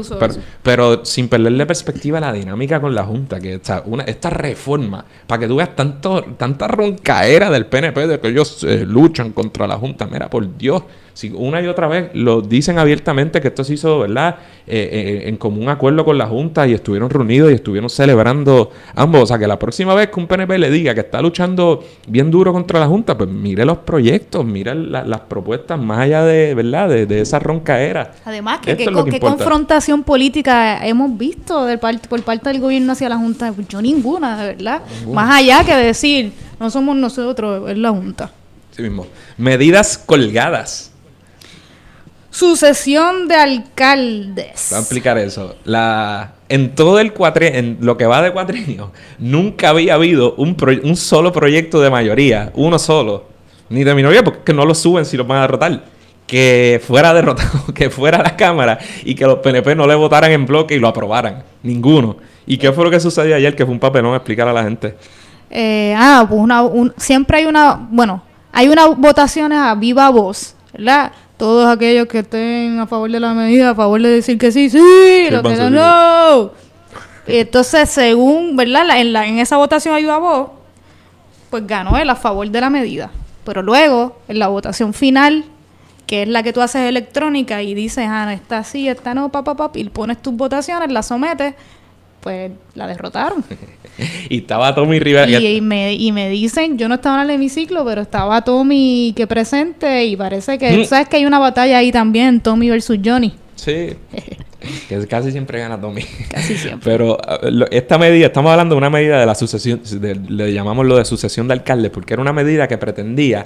Pero, sin perderle perspectiva a la dinámica con la Junta, que está una, esta reforma, para que tú veas tanto, tanta roncaera del PNP de que ellos eh, luchan contra la Junta, mira, por Dios, si una y otra vez lo dicen abiertamente que esto se hizo, ¿verdad? Eh, eh, en común acuerdo con la Junta y estuvieron reunidos y estuvieron celebrando ambos. O sea, que la próxima vez que un PNP le diga que está luchando bien duro contra la Junta, pues mire los proyectos, mire las propuestas más allá de, ¿verdad? De, esa ronca Además, que, qué confrontación política hemos visto por parte del gobierno hacia la Junta. Pues yo ninguna, verdad. Más allá que decir, no somos nosotros, es la Junta. Sí mismo. Medidas colgadas. Sucesión de alcaldes. Voy a explicar eso. La, en todo el cuatrino... en lo que va de cuatrienio, nunca había habido un, solo proyecto de mayoría, uno solo, ni de minoría, porque no lo suben si lo van a derrotar. Que fuera derrotado, que fuera la Cámara y que los PNP no le votaran en bloque y lo aprobaran. Ninguno. ¿Y qué fue lo que sucedió ayer? Que fue un papelón explicar a la gente. Eh, ah, pues una, siempre hay una, bueno, hay una votaciones a viva voz, ¿verdad? todos aquellos que estén a favor de la medida, a favor de decir que sí, sí, lo que no, Entonces, según, ¿verdad? en, esa votación ayuda vos, pues ganó él a favor de la medida. Pero luego, en la votación final, que es la que tú haces electrónica y dices, ah, está sí, está no, papá, papá, y pones tus votaciones, las sometes pues la derrotaron. y estaba Tommy Rivera. Y, me, y me dicen, yo no estaba en el hemiciclo, pero estaba Tommy que presente y parece que, mm. ¿sabes que hay una batalla ahí también, Tommy versus Johnny? Sí. que casi siempre gana Tommy. Casi siempre. Pero ah, esta medida, estamos hablando de una medida de la sucesión, le llamamos lo de sucesión de alcalde, porque era una medida que pretendía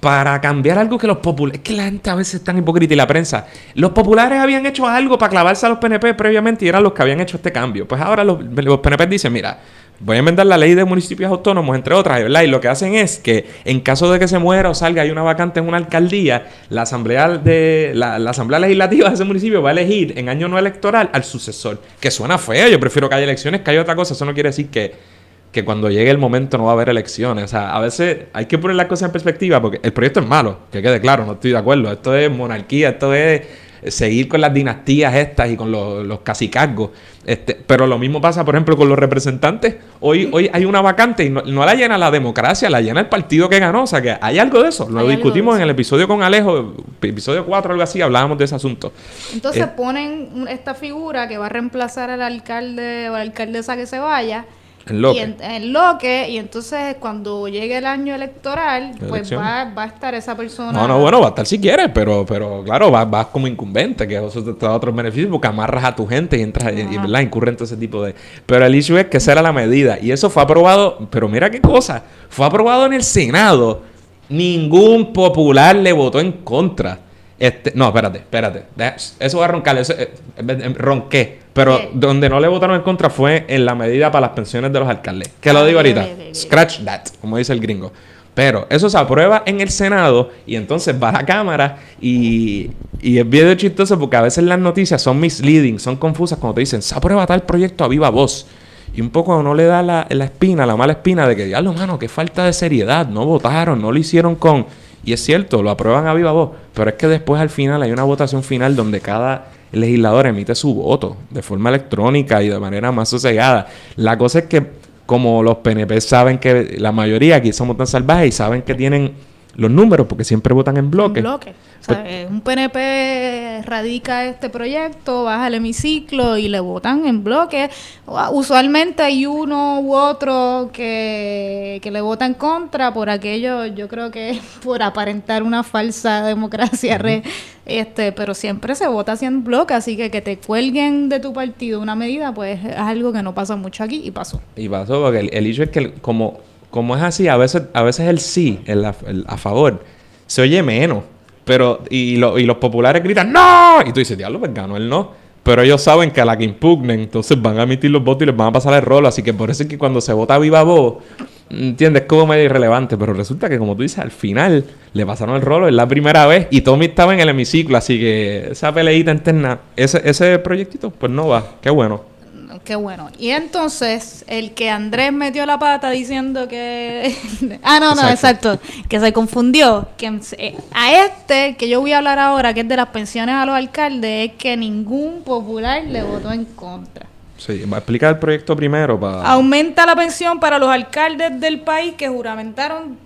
para cambiar algo que los populares. Es que la gente a veces es tan hipócrita y la prensa. Los populares habían hecho algo para clavarse a los PNP previamente y eran los que habían hecho este cambio. Pues ahora los, PNP dicen: mira, voy a enmendar la ley de municipios autónomos, entre otras, ¿verdad? Y lo que hacen es que en caso de que se muera o salga hay una vacante en una alcaldía, la asamblea de la, la, asamblea legislativa de ese municipio va a elegir en año no electoral al sucesor, que suena feo, yo prefiero que haya elecciones, que haya otra cosa, eso no quiere decir que que cuando llegue el momento no va a haber elecciones. O sea, a veces hay que poner las cosas en perspectiva porque el proyecto es malo, que quede claro, no estoy de acuerdo. Esto es monarquía, esto es seguir con las dinastías estas y con los, los Este, pero lo mismo pasa, por ejemplo, con los representantes. Hoy, hoy hay una vacante y no, la llena la democracia, la llena el partido que ganó. O sea, que hay algo de eso. Lo discutimos en el episodio con Alejo, episodio 4 algo así, hablábamos de ese asunto. Entonces eh, ponen esta figura que va a reemplazar al alcalde o la alcaldesa que se vaya en Loque. Y y entonces cuando llegue el año electoral, pues va, va, a estar esa persona. No, no, bueno, va a estar si quieres, pero, pero claro, vas, como incumbente, que eso te da otros beneficios porque amarras a tu gente y entras, y, ¿verdad? Incurre en todo ese tipo de. Pero el issue es que esa era la medida. Y eso fue aprobado, pero mira qué cosa, fue aprobado en el Senado. Ningún popular le votó en contra. Este, no, espérate, espérate. Eso va a roncar. Eso, eh, eh, ronqué. Pero donde no le votaron en contra fue en la medida para las pensiones de los alcaldes. Que lo ah, digo ahorita. Scratch that, como dice el gringo. Pero eso se aprueba en el Senado y entonces va a la Cámara y, y es bien chistoso porque a veces las noticias son misleading, son confusas cuando te dicen, se aprueba tal proyecto a viva voz. Y un poco no le da la, la espina, la mala espina de que, diablo, mano, qué falta de seriedad, no votaron, no lo hicieron con... Y es cierto, lo aprueban a viva voz, pero es que después al final hay una votación final donde cada el legislador emite su voto de forma electrónica y de manera más sosegada. La cosa es que como los PNP saben que la mayoría aquí somos tan salvajes y saben que tienen los números porque siempre votan en bloques. En pues, un PNP radica este proyecto, baja el hemiciclo y le votan en bloque. Usualmente hay uno u otro que, le vota en contra por aquello, yo creo que por aparentar una falsa democracia. este, pero siempre se vota así en bloque, así que que te cuelguen de tu partido una medida, pues es algo que no pasa mucho aquí y pasó. Y pasó porque el, hecho es que como como es así, a veces, a veces el sí, el a, favor, se oye menos. Pero, y, y, los populares gritan ¡No! Y tú dices, diablo, pues ganó el no. Pero ellos saben que a la que impugnen, entonces van a emitir los votos y les van a pasar el rolo. Así que por eso es que cuando se vota viva voz, ¿entiendes? Como medio irrelevante. Pero resulta que, como tú dices, al final le pasaron el rolo, es la primera vez y Tommy estaba en el hemiciclo. Así que esa peleita interna, ese, ese proyectito, pues no va. Qué bueno qué bueno. Y entonces, el que Andrés metió la pata diciendo que. ah, no, no, exacto. Que se confundió. Que eh, a este, que yo voy a hablar ahora, que es de las pensiones a los alcaldes, es que ningún popular le votó en contra. Sí, va a explicar el proyecto primero para... Aumenta la pensión para los alcaldes del país que juramentaron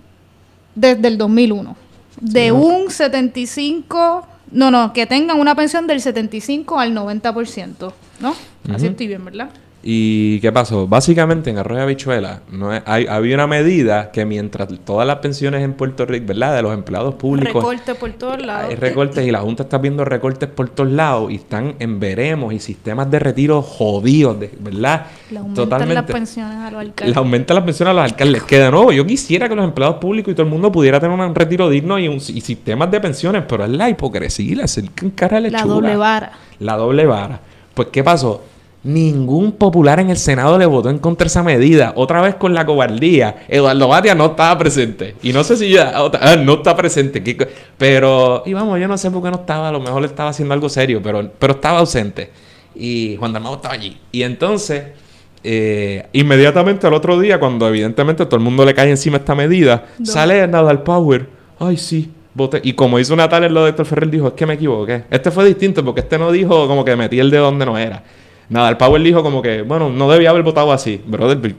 desde el 2001. De un 75 no, no, que tengan una pensión del 75 al 90%, ¿no? Así estoy bien, ¿verdad? ¿Y qué pasó? Básicamente en Arroyo Habichuela no había una medida que mientras todas las pensiones en Puerto Rico, ¿verdad? De los empleados públicos. Recortes por todos lados. Hay recortes y la Junta está viendo recortes por todos lados y están en veremos y sistemas de retiro jodidos, ¿verdad? Le aumentan las pensiones a los alcaldes. las pensiones a los alcaldes. Que de nuevo, yo quisiera que los empleados públicos y todo el mundo pudiera tener un retiro digno y, un, sistemas de pensiones, pero es la hipocresía, la el cara lechuga. La doble vara. La doble vara. Pues, ¿qué pasó? Ningún popular en el Senado le votó en contra de esa medida. Otra vez con la cobardía. Eduardo Batia no estaba presente. Y no sé si ya ah, ah no está presente. Pero, y vamos, yo no sé por qué no estaba. A lo mejor le estaba haciendo algo serio, pero, pero estaba ausente. Y Juan Mago estaba allí. Y entonces, eh, inmediatamente al otro día, cuando evidentemente todo el mundo le cae encima esta medida, sale sale al Power. Ay, sí, Voté. Y como hizo Natalia lo de Héctor Ferrer, dijo, es que me equivoqué. Este fue distinto porque este no dijo como que metí el de donde no era. Nada, el Powell dijo como que, bueno, no debía haber votado así. Brother,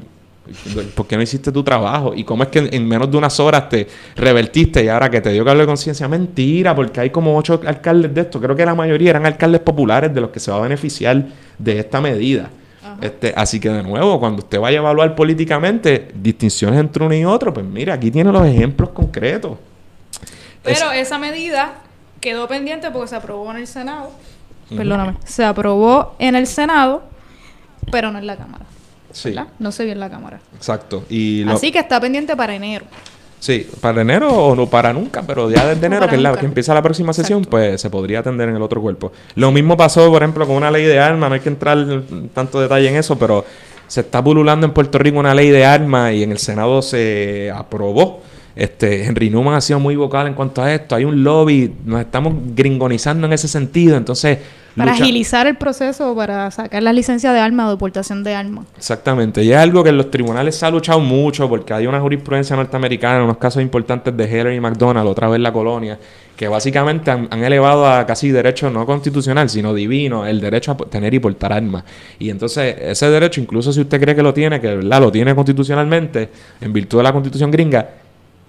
¿por qué no hiciste tu trabajo? ¿Y cómo es que en menos de unas horas te revertiste y ahora que te dio cargo de conciencia? Mentira, porque hay como ocho alcaldes de esto. Creo que la mayoría eran alcaldes populares de los que se va a beneficiar de esta medida. Este, así que de nuevo, cuando usted vaya a evaluar políticamente distinciones entre uno y otro, pues mira, aquí tiene los ejemplos concretos. Pero esa medida quedó pendiente porque se aprobó en el Senado perdóname, se aprobó en el Senado, pero no en la Cámara. Sí. No se vio en la Cámara. Exacto. Y Así que está pendiente para enero. Sí, para enero o no para nunca, pero ya desde enero, que, es la, que empieza la próxima sesión, pues se podría atender en el otro cuerpo. Lo mismo pasó, por ejemplo, con una ley de armas, no hay que entrar en tanto detalle en eso, pero se está pululando en Puerto Rico una ley de armas y en el Senado se aprobó este, Henry Newman ha sido muy vocal en cuanto a esto. Hay un lobby, nos estamos gringonizando en ese sentido. Entonces. Para agilizar el proceso, para sacar la licencia de armas o deportación de armas. Exactamente. Y es algo que en los tribunales se ha luchado mucho porque hay una jurisprudencia norteamericana, unos casos importantes de Hillary y McDonald, otra vez la colonia, que básicamente han, elevado a casi derecho no constitucional, sino divino, el derecho a tener y portar armas. Y entonces ese derecho, incluso si usted cree que lo tiene, que lo tiene constitucionalmente, en virtud de la constitución gringa,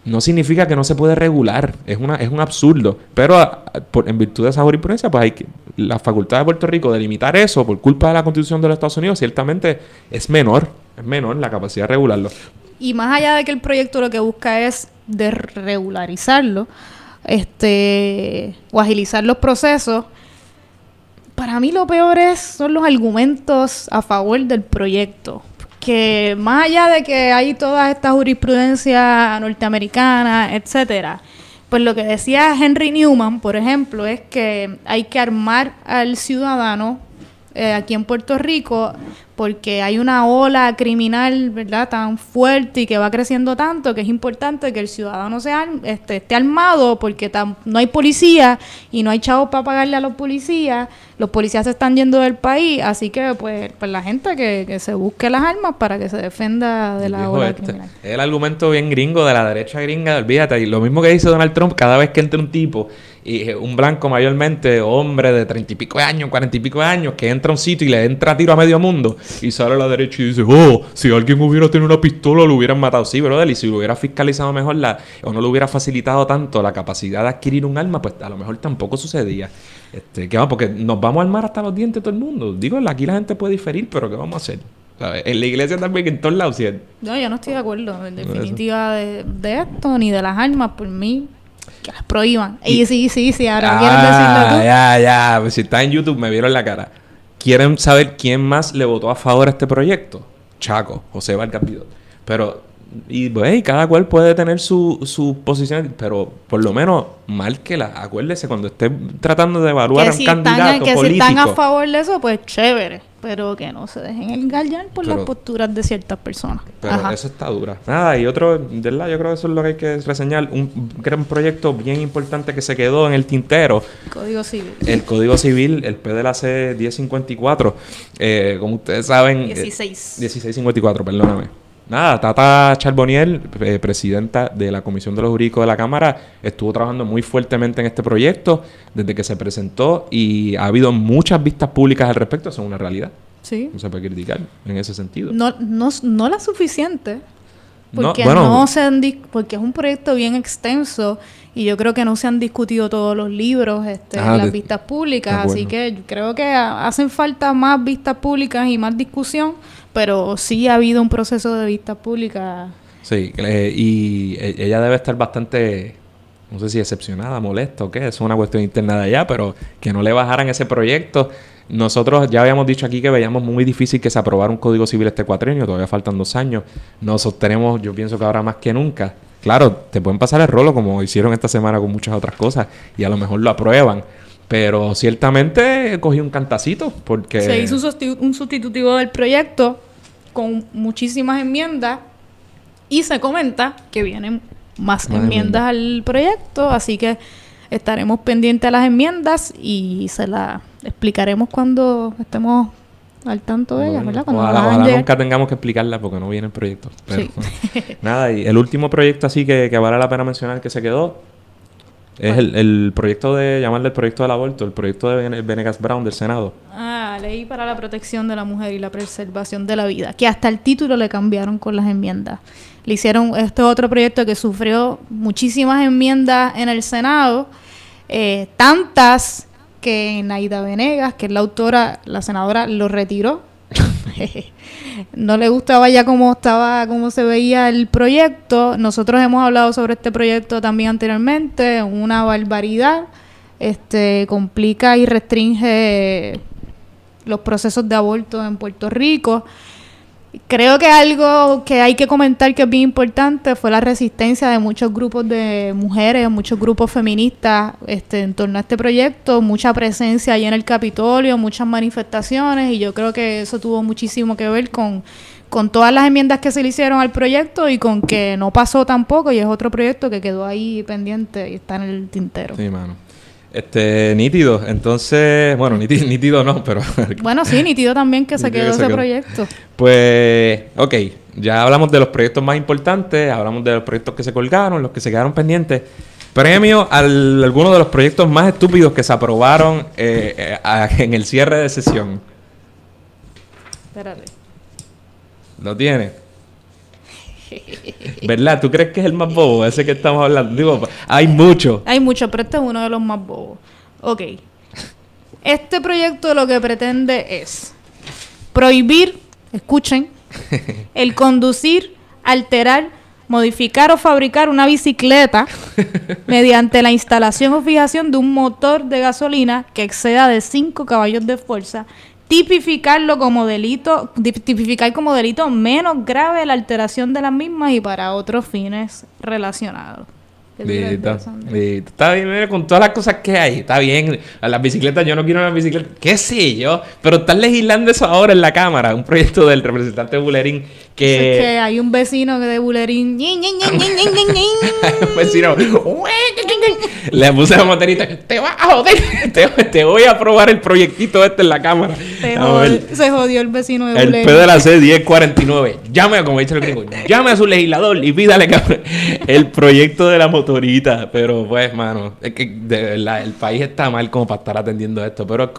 no significa que no se puede regular. Es, una, es un absurdo. Pero ah, en virtud de esa jurisprudencia, pues hay que, la facultad de Puerto Rico de limitar eso por culpa de la Constitución de los Estados Unidos ciertamente es menor. Es menor la capacidad de regularlo. Y más allá de que el proyecto lo que busca es desregularizarlo este, o agilizar los procesos, para mí lo peor es, son los argumentos a favor del proyecto que más allá de que hay toda esta jurisprudencia norteamericana, etcétera, pues lo que decía Henry Newman, por ejemplo, es que hay que armar al ciudadano eh, aquí en Puerto Rico porque hay una ola criminal, ¿verdad?, tan fuerte y que va creciendo tanto que es importante que el ciudadano sea, este, esté armado porque no hay policía y no hay chavos para pagarle a los policías, los policías se están yendo del país, así que pues, pues la gente que, se busque las armas para que se defenda de la ola este criminal. El argumento bien gringo de la derecha gringa, olvídate, y lo mismo que dice Donald Trump cada vez que entra un tipo y eh, un blanco mayormente, hombre de treinta y pico de años, cuarenta y pico de años, que entra a un sitio y le entra tiro a medio mundo y sale a la derecha y dice, oh, si alguien hubiera tenido una pistola lo hubieran matado. Sí, brother, y si lo hubiera fiscalizado mejor la, o no lo hubiera facilitado tanto la capacidad de adquirir un arma, pues a lo mejor tampoco sucedía. Este, que vamos, porque nos vamos a armar hasta los dientes todo el mundo. Digo, aquí la gente puede diferir, pero ¿qué vamos a hacer? En la iglesia también, en todos lados. No, yo no estoy de acuerdo en definitiva de, de esto, ni de las armas, por mí las prohíban. Y, sí, sí, sí, ahora quieren ah, decirlo Ya, ya, pues si está en YouTube me vieron la cara. ¿Quieren saber quién más le votó a favor a este proyecto? Chaco, José Vargas Pero y pues, cada cual puede tener su, su posición, pero por lo menos mal que la Acuérdese cuando esté tratando de evaluar a un candidato que si están a favor de eso, pues chévere. Pero que no se dejen engañar por las posturas de ciertas personas. Pero eso está dura. Nada, y otro, de la yo creo que eso es lo que hay que reseñar. Un gran proyecto bien importante que se quedó en el tintero. Código Civil. El Código Civil, el P de la C 1054. Eh, como ustedes saben. 16. Eh, 1654, perdóname nada, Tata Charbonnier, eh, presidenta de la Comisión de los Jurídicos de la Cámara, estuvo trabajando muy fuertemente en este proyecto desde que se presentó y ha habido muchas vistas públicas al respecto, eso es una realidad. Sí. No se puede criticar en ese sentido. No, no, no la suficiente. Porque no, se han porque es un proyecto bien extenso y yo creo que no se han discutido todos los libros en este, las vistas públicas, ah, así que creo que hacen falta más vistas públicas y más discusión pero sí ha habido un proceso de vista pública. Sí, eh, y eh, ella debe estar bastante, no sé si decepcionada, molesta o qué, es una cuestión interna de allá, pero que no le bajaran ese proyecto. Nosotros ya habíamos dicho aquí que veíamos muy difícil que se aprobara un código civil este cuatrienio, todavía faltan dos años. Nos sostenemos, yo pienso que ahora más que nunca. Claro, te pueden pasar el rolo como hicieron esta semana con muchas otras cosas y a lo mejor lo aprueban. Pero ciertamente cogí un cantacito porque... Se hizo un, un sustitutivo del proyecto con muchísimas enmiendas y se comenta que vienen más enmiendas al proyecto, así que estaremos pendientes a las enmiendas y se las explicaremos cuando estemos al tanto de ellas, ¿verdad? Cuando ojalá, nunca tengamos que explicarla porque no viene el proyecto. nada, y el último proyecto así que, que vale la pena mencionar que se quedó es el, el, proyecto de, llamarle el proyecto del aborto, el proyecto de Venegas Brown del Senado. Ah, ley para la protección de la mujer y la preservación de la vida, que hasta el título le cambiaron con las enmiendas. Le hicieron, este otro proyecto que sufrió muchísimas enmiendas en el Senado, eh, tantas que Naida Venegas, que es la autora, la senadora, lo retiró no le gustaba ya cómo estaba, cómo se veía el proyecto. Nosotros hemos hablado sobre este proyecto también anteriormente, una barbaridad. Este complica y restringe los procesos de aborto en Puerto Rico. Creo que algo que hay que comentar que es bien importante fue la resistencia de muchos grupos de mujeres, muchos grupos feministas este, en torno a este proyecto, mucha presencia ahí en el Capitolio, muchas manifestaciones y yo creo que eso tuvo muchísimo que ver con, con todas las enmiendas que se le hicieron al proyecto y con que no pasó tampoco y es otro proyecto que quedó ahí pendiente y está en el tintero. Sí, mano. Este, nítido. Entonces, bueno, nítido, no, pero... bueno, sí, nítido también que se quedó ese proyecto. Pues, ok, ya hablamos de los proyectos más importantes, hablamos de los proyectos que se colgaron, los que se quedaron pendientes. Premio a algunos de los proyectos más estúpidos que se aprobaron eh, eh, en el cierre de sesión. Espérate. ¿Lo tiene? ¿Verdad? ¿Tú crees que es el más bobo ese que estamos hablando? hay mucho. Hay mucho, pero este es uno de los más bobos. Ok. Este proyecto lo que pretende es prohibir, escuchen, el conducir, alterar, modificar o fabricar una bicicleta mediante la instalación o fijación de un motor de gasolina que exceda de 5 caballos de fuerza tipificarlo como delito, tipificar como delito menos grave la alteración de las mismas y para otros fines relacionados. Está bien, con todas las cosas que hay. Está bien. A las bicicletas, yo no quiero una bicicleta. ¿Qué sé yo? Pero están legislando eso ahora en la Cámara. Un proyecto del representante de Bulerín que. hay un vecino de Bulerín. vecino. Le puse la moterita. Te vas a joder. Te, voy a probar el proyectito este en la Cámara. Se jodió el vecino de Bulerín. El P de la C 1049. Llame a, como el llame a su legislador y pídale que el proyecto de la moto ahorita pero pues, mano, es que el país está mal como para estar atendiendo esto. Pero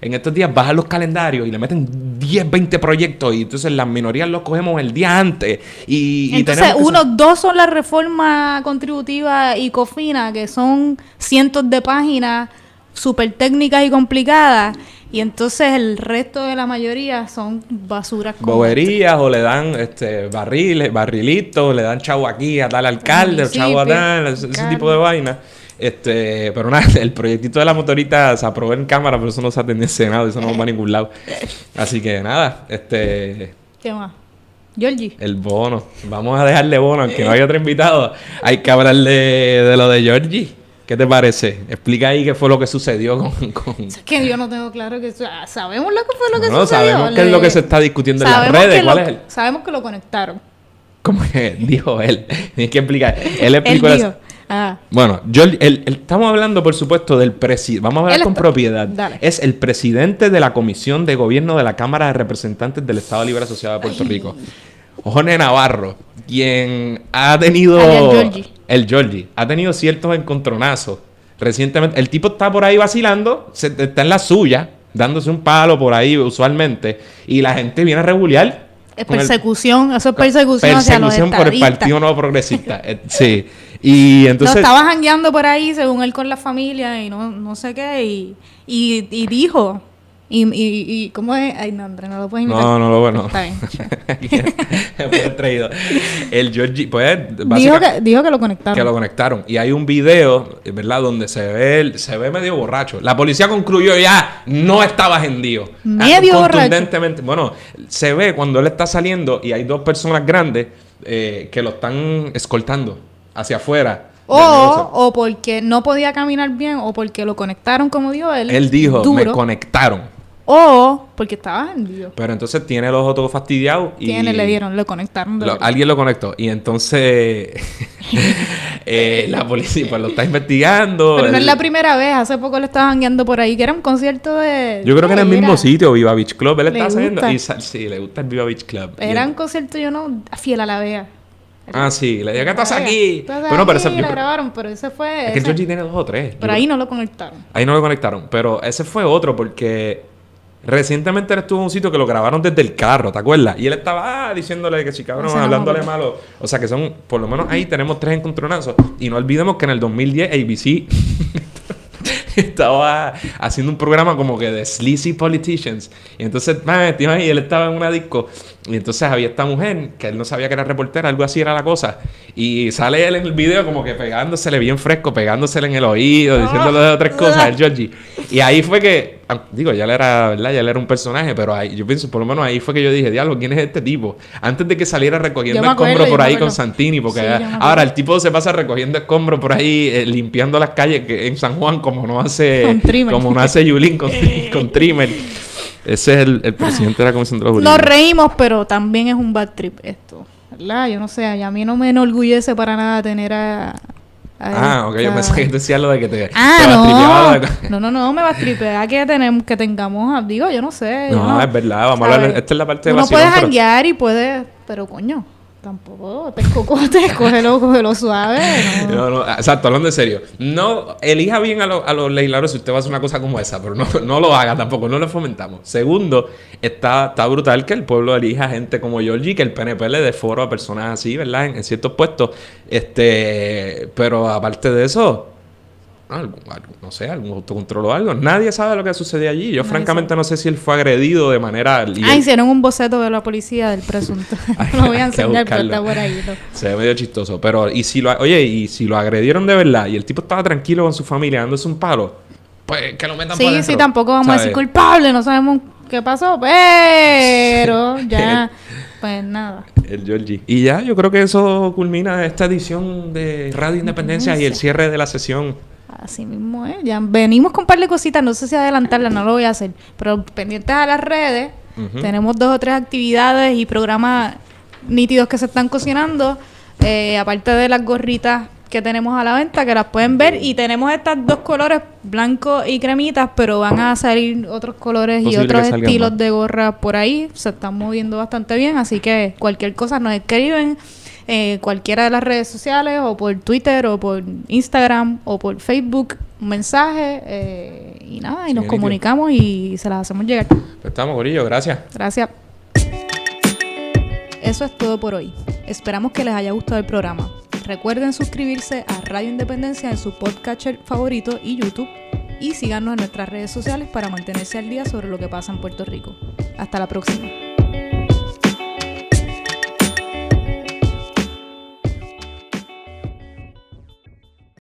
en estos días bajan los calendarios y le meten 10, 20 proyectos y entonces las minorías los cogemos el día antes. Y, entonces, uno, dos son la reforma contributiva y COFINA, que son cientos de páginas súper técnicas y complicadas y entonces el resto de la mayoría son basuras. Boberías este o le dan este, barriles, barrilitos, le dan chavo aquí a tal alcalde, chavo a tal, ese, tipo de vaina. Este, pero nada, el proyectito de la motorita se aprobó en cámara, pero eso no se atendió en Senado, eso no va a ningún lado. Así que nada, este. ¿Qué más? Georgie. El bono. Vamos a dejarle bono, aunque no haya otro invitado. Hay que hablarle de lo de Georgie. ¿Qué te parece? Explica ahí qué fue lo que sucedió con... Es que yo no tengo claro que... Ah, sabemos lo que fue lo que sucedió. No, sabemos qué es lo que se está discutiendo en las redes. ¿Cuál es él? Sabemos que lo conectaron. ¿Cómo que dijo él? Tienes que explicar. Él explicó... eso. Ah. Bueno, yo, estamos hablando, por supuesto, del presidente. Vamos a hablar con propiedad. Es el presidente de la Comisión de Gobierno de la Cámara de Representantes del Estado Libre Asociado de Puerto Rico. Jorge Navarro, quien ha tenido el Georgie, ha tenido ciertos encontronazos recientemente. El tipo está por ahí vacilando, está en la suya, dándose un palo por ahí usualmente, y la gente viene a regular. Es persecución, eso es persecución. Persecución por el Partido Nuevo Progresista. Eh, sí. Y entonces. estaba jangueando por ahí, según él, con la familia y no, sé qué, y, y dijo y, y, ¿cómo es? Ay, no, André, no lo puedes No, no lo bueno. Está bien. el traído. El Georgie, pues, dijo que, dijo que lo conectaron. Que lo conectaron. Y hay un video, ¿verdad? Donde se ve, se ve medio borracho. La policía concluyó ya, no estaba dios Medio contundentemente. Bueno, se ve cuando él está saliendo y hay dos personas grandes eh, que lo están escoltando hacia afuera. O, porque no podía caminar bien, o porque lo conectaron, como dijo él. Él dijo, me conectaron. O porque estaba vendido. Pero entonces tiene los ojo todo fastidiado y... Tiene, le dieron, lo conectaron. alguien lo conectó. Y entonces eh, la policía pues, lo está investigando. Pero no es la primera vez. Hace poco lo estaban guiando por ahí, que era un concierto de... Yo creo que era el mismo sitio, Viva Beach Club. Él está haciendo... sí, le gusta el Viva Beach Club. Era un concierto, yo no, fiel a la vea. Ah, sí, le dije que estás aquí. Bueno, pero, pero ese, grabaron, pero ese fue. Es que el Georgie tiene dos o tres. Pero ahí no lo conectaron. Ahí no lo conectaron. Pero ese fue otro porque Recientemente él estuvo en un sitio que lo grabaron desde el carro, ¿te acuerdas? Y él estaba ah, diciéndole que si cabrón, hablándole malo. O sea que son, por lo menos ahí tenemos tres encontronazos. Y no olvidemos que en el 2010 ABC estaba haciendo un programa como que de Sleazy Politicians. Y entonces, man, y él estaba en una disco y entonces había esta mujer que él no sabía que era reportera, algo así era la cosa. Y sale él en el video como que pegándosele bien fresco, pegándosele en el oído, diciéndole de ah. otras cosas, el Georgie. Y ahí fue que, ah, digo, ya le era, ¿verdad? Ya era un personaje, pero ahí, yo pienso, por lo menos ahí fue que yo dije, diablo, ¿quién es este tipo? Antes de que saliera recogiendo escombros por ahí con Santini, porque ahora el tipo se pasa recogiendo escombros por ahí, eh, limpiando las calles que, en San Juan, como no hace, como no hace Yulín con, con Trimmer. Ese es el, el presidente de la Comisión de la Nos reímos, pero también es un bad trip esto. ¿Verdad? Yo no sé, a mí no me enorgullece para nada tener a, ah, ok, yo pensé que decía lo de que te. Ah, no. no, no, no, me va a tripear que, tenemos, que tengamos. Digo, yo no sé. No, es verdad, vamos a hablar. Esta es la parte de No puedes pero... hanguear y puedes. Pero coño, Tampoco, te cocotes, cógelo, suave. No. no, exacto, hablando en serio. No, elija bien a, a, los legisladores si usted va a hacer una cosa como esa, pero no, no lo haga tampoco, no lo fomentamos. Segundo, está, está brutal que el pueblo elija gente como Giorgi, que el PNP le dé foro a personas así, ¿verdad? En, en ciertos puestos. Este, pero aparte de eso, algo, no sé, algún autocontrol o algo. Nadie sabe lo que sucedió allí. Yo, francamente, no sé si él fue agredido de manera. Ah, hicieron un boceto de la policía del presunto. Lo voy a enseñar, pero está por ahí. Se ve medio chistoso. Pero, y si lo, oye, y si lo agredieron de verdad y el tipo estaba tranquilo con su familia dándose un palo, pues que lo metan Sí, para sí, sí, tampoco vamos a decir culpable, no sabemos qué pasó, pero ya, pues nada. El Georgie. Y ya, yo creo que eso culmina esta edición de Radio Independencia y el cierre de la sesión Así mismo es. Ya venimos con un par de cositas, no sé si adelantarla no lo voy a hacer. Pero pendientes a las redes, tenemos dos o tres actividades y programas nítidos que se están cocinando. Eh, aparte de las gorritas que tenemos a la venta, que las pueden ver. Y tenemos estas dos colores, blanco y cremitas, pero van a salir otros colores y otros estilos de gorra por ahí. Se están moviendo bastante bien, así que cualquier cosa nos escriben. Eh, cualquiera de las redes sociales o por Twitter o por Instagram o por Facebook un mensaje eh, y nada, y nos comunicamos y se las hacemos llegar. Pues estamos, Gorillo, gracias. Gracias. Eso es todo por hoy. Esperamos que les haya gustado el programa. Recuerden suscribirse a Radio Independencia en su podcatcher favorito y YouTube y síganos en nuestras redes sociales para mantenerse al día sobre lo que pasa en Puerto Rico. Hasta la próxima.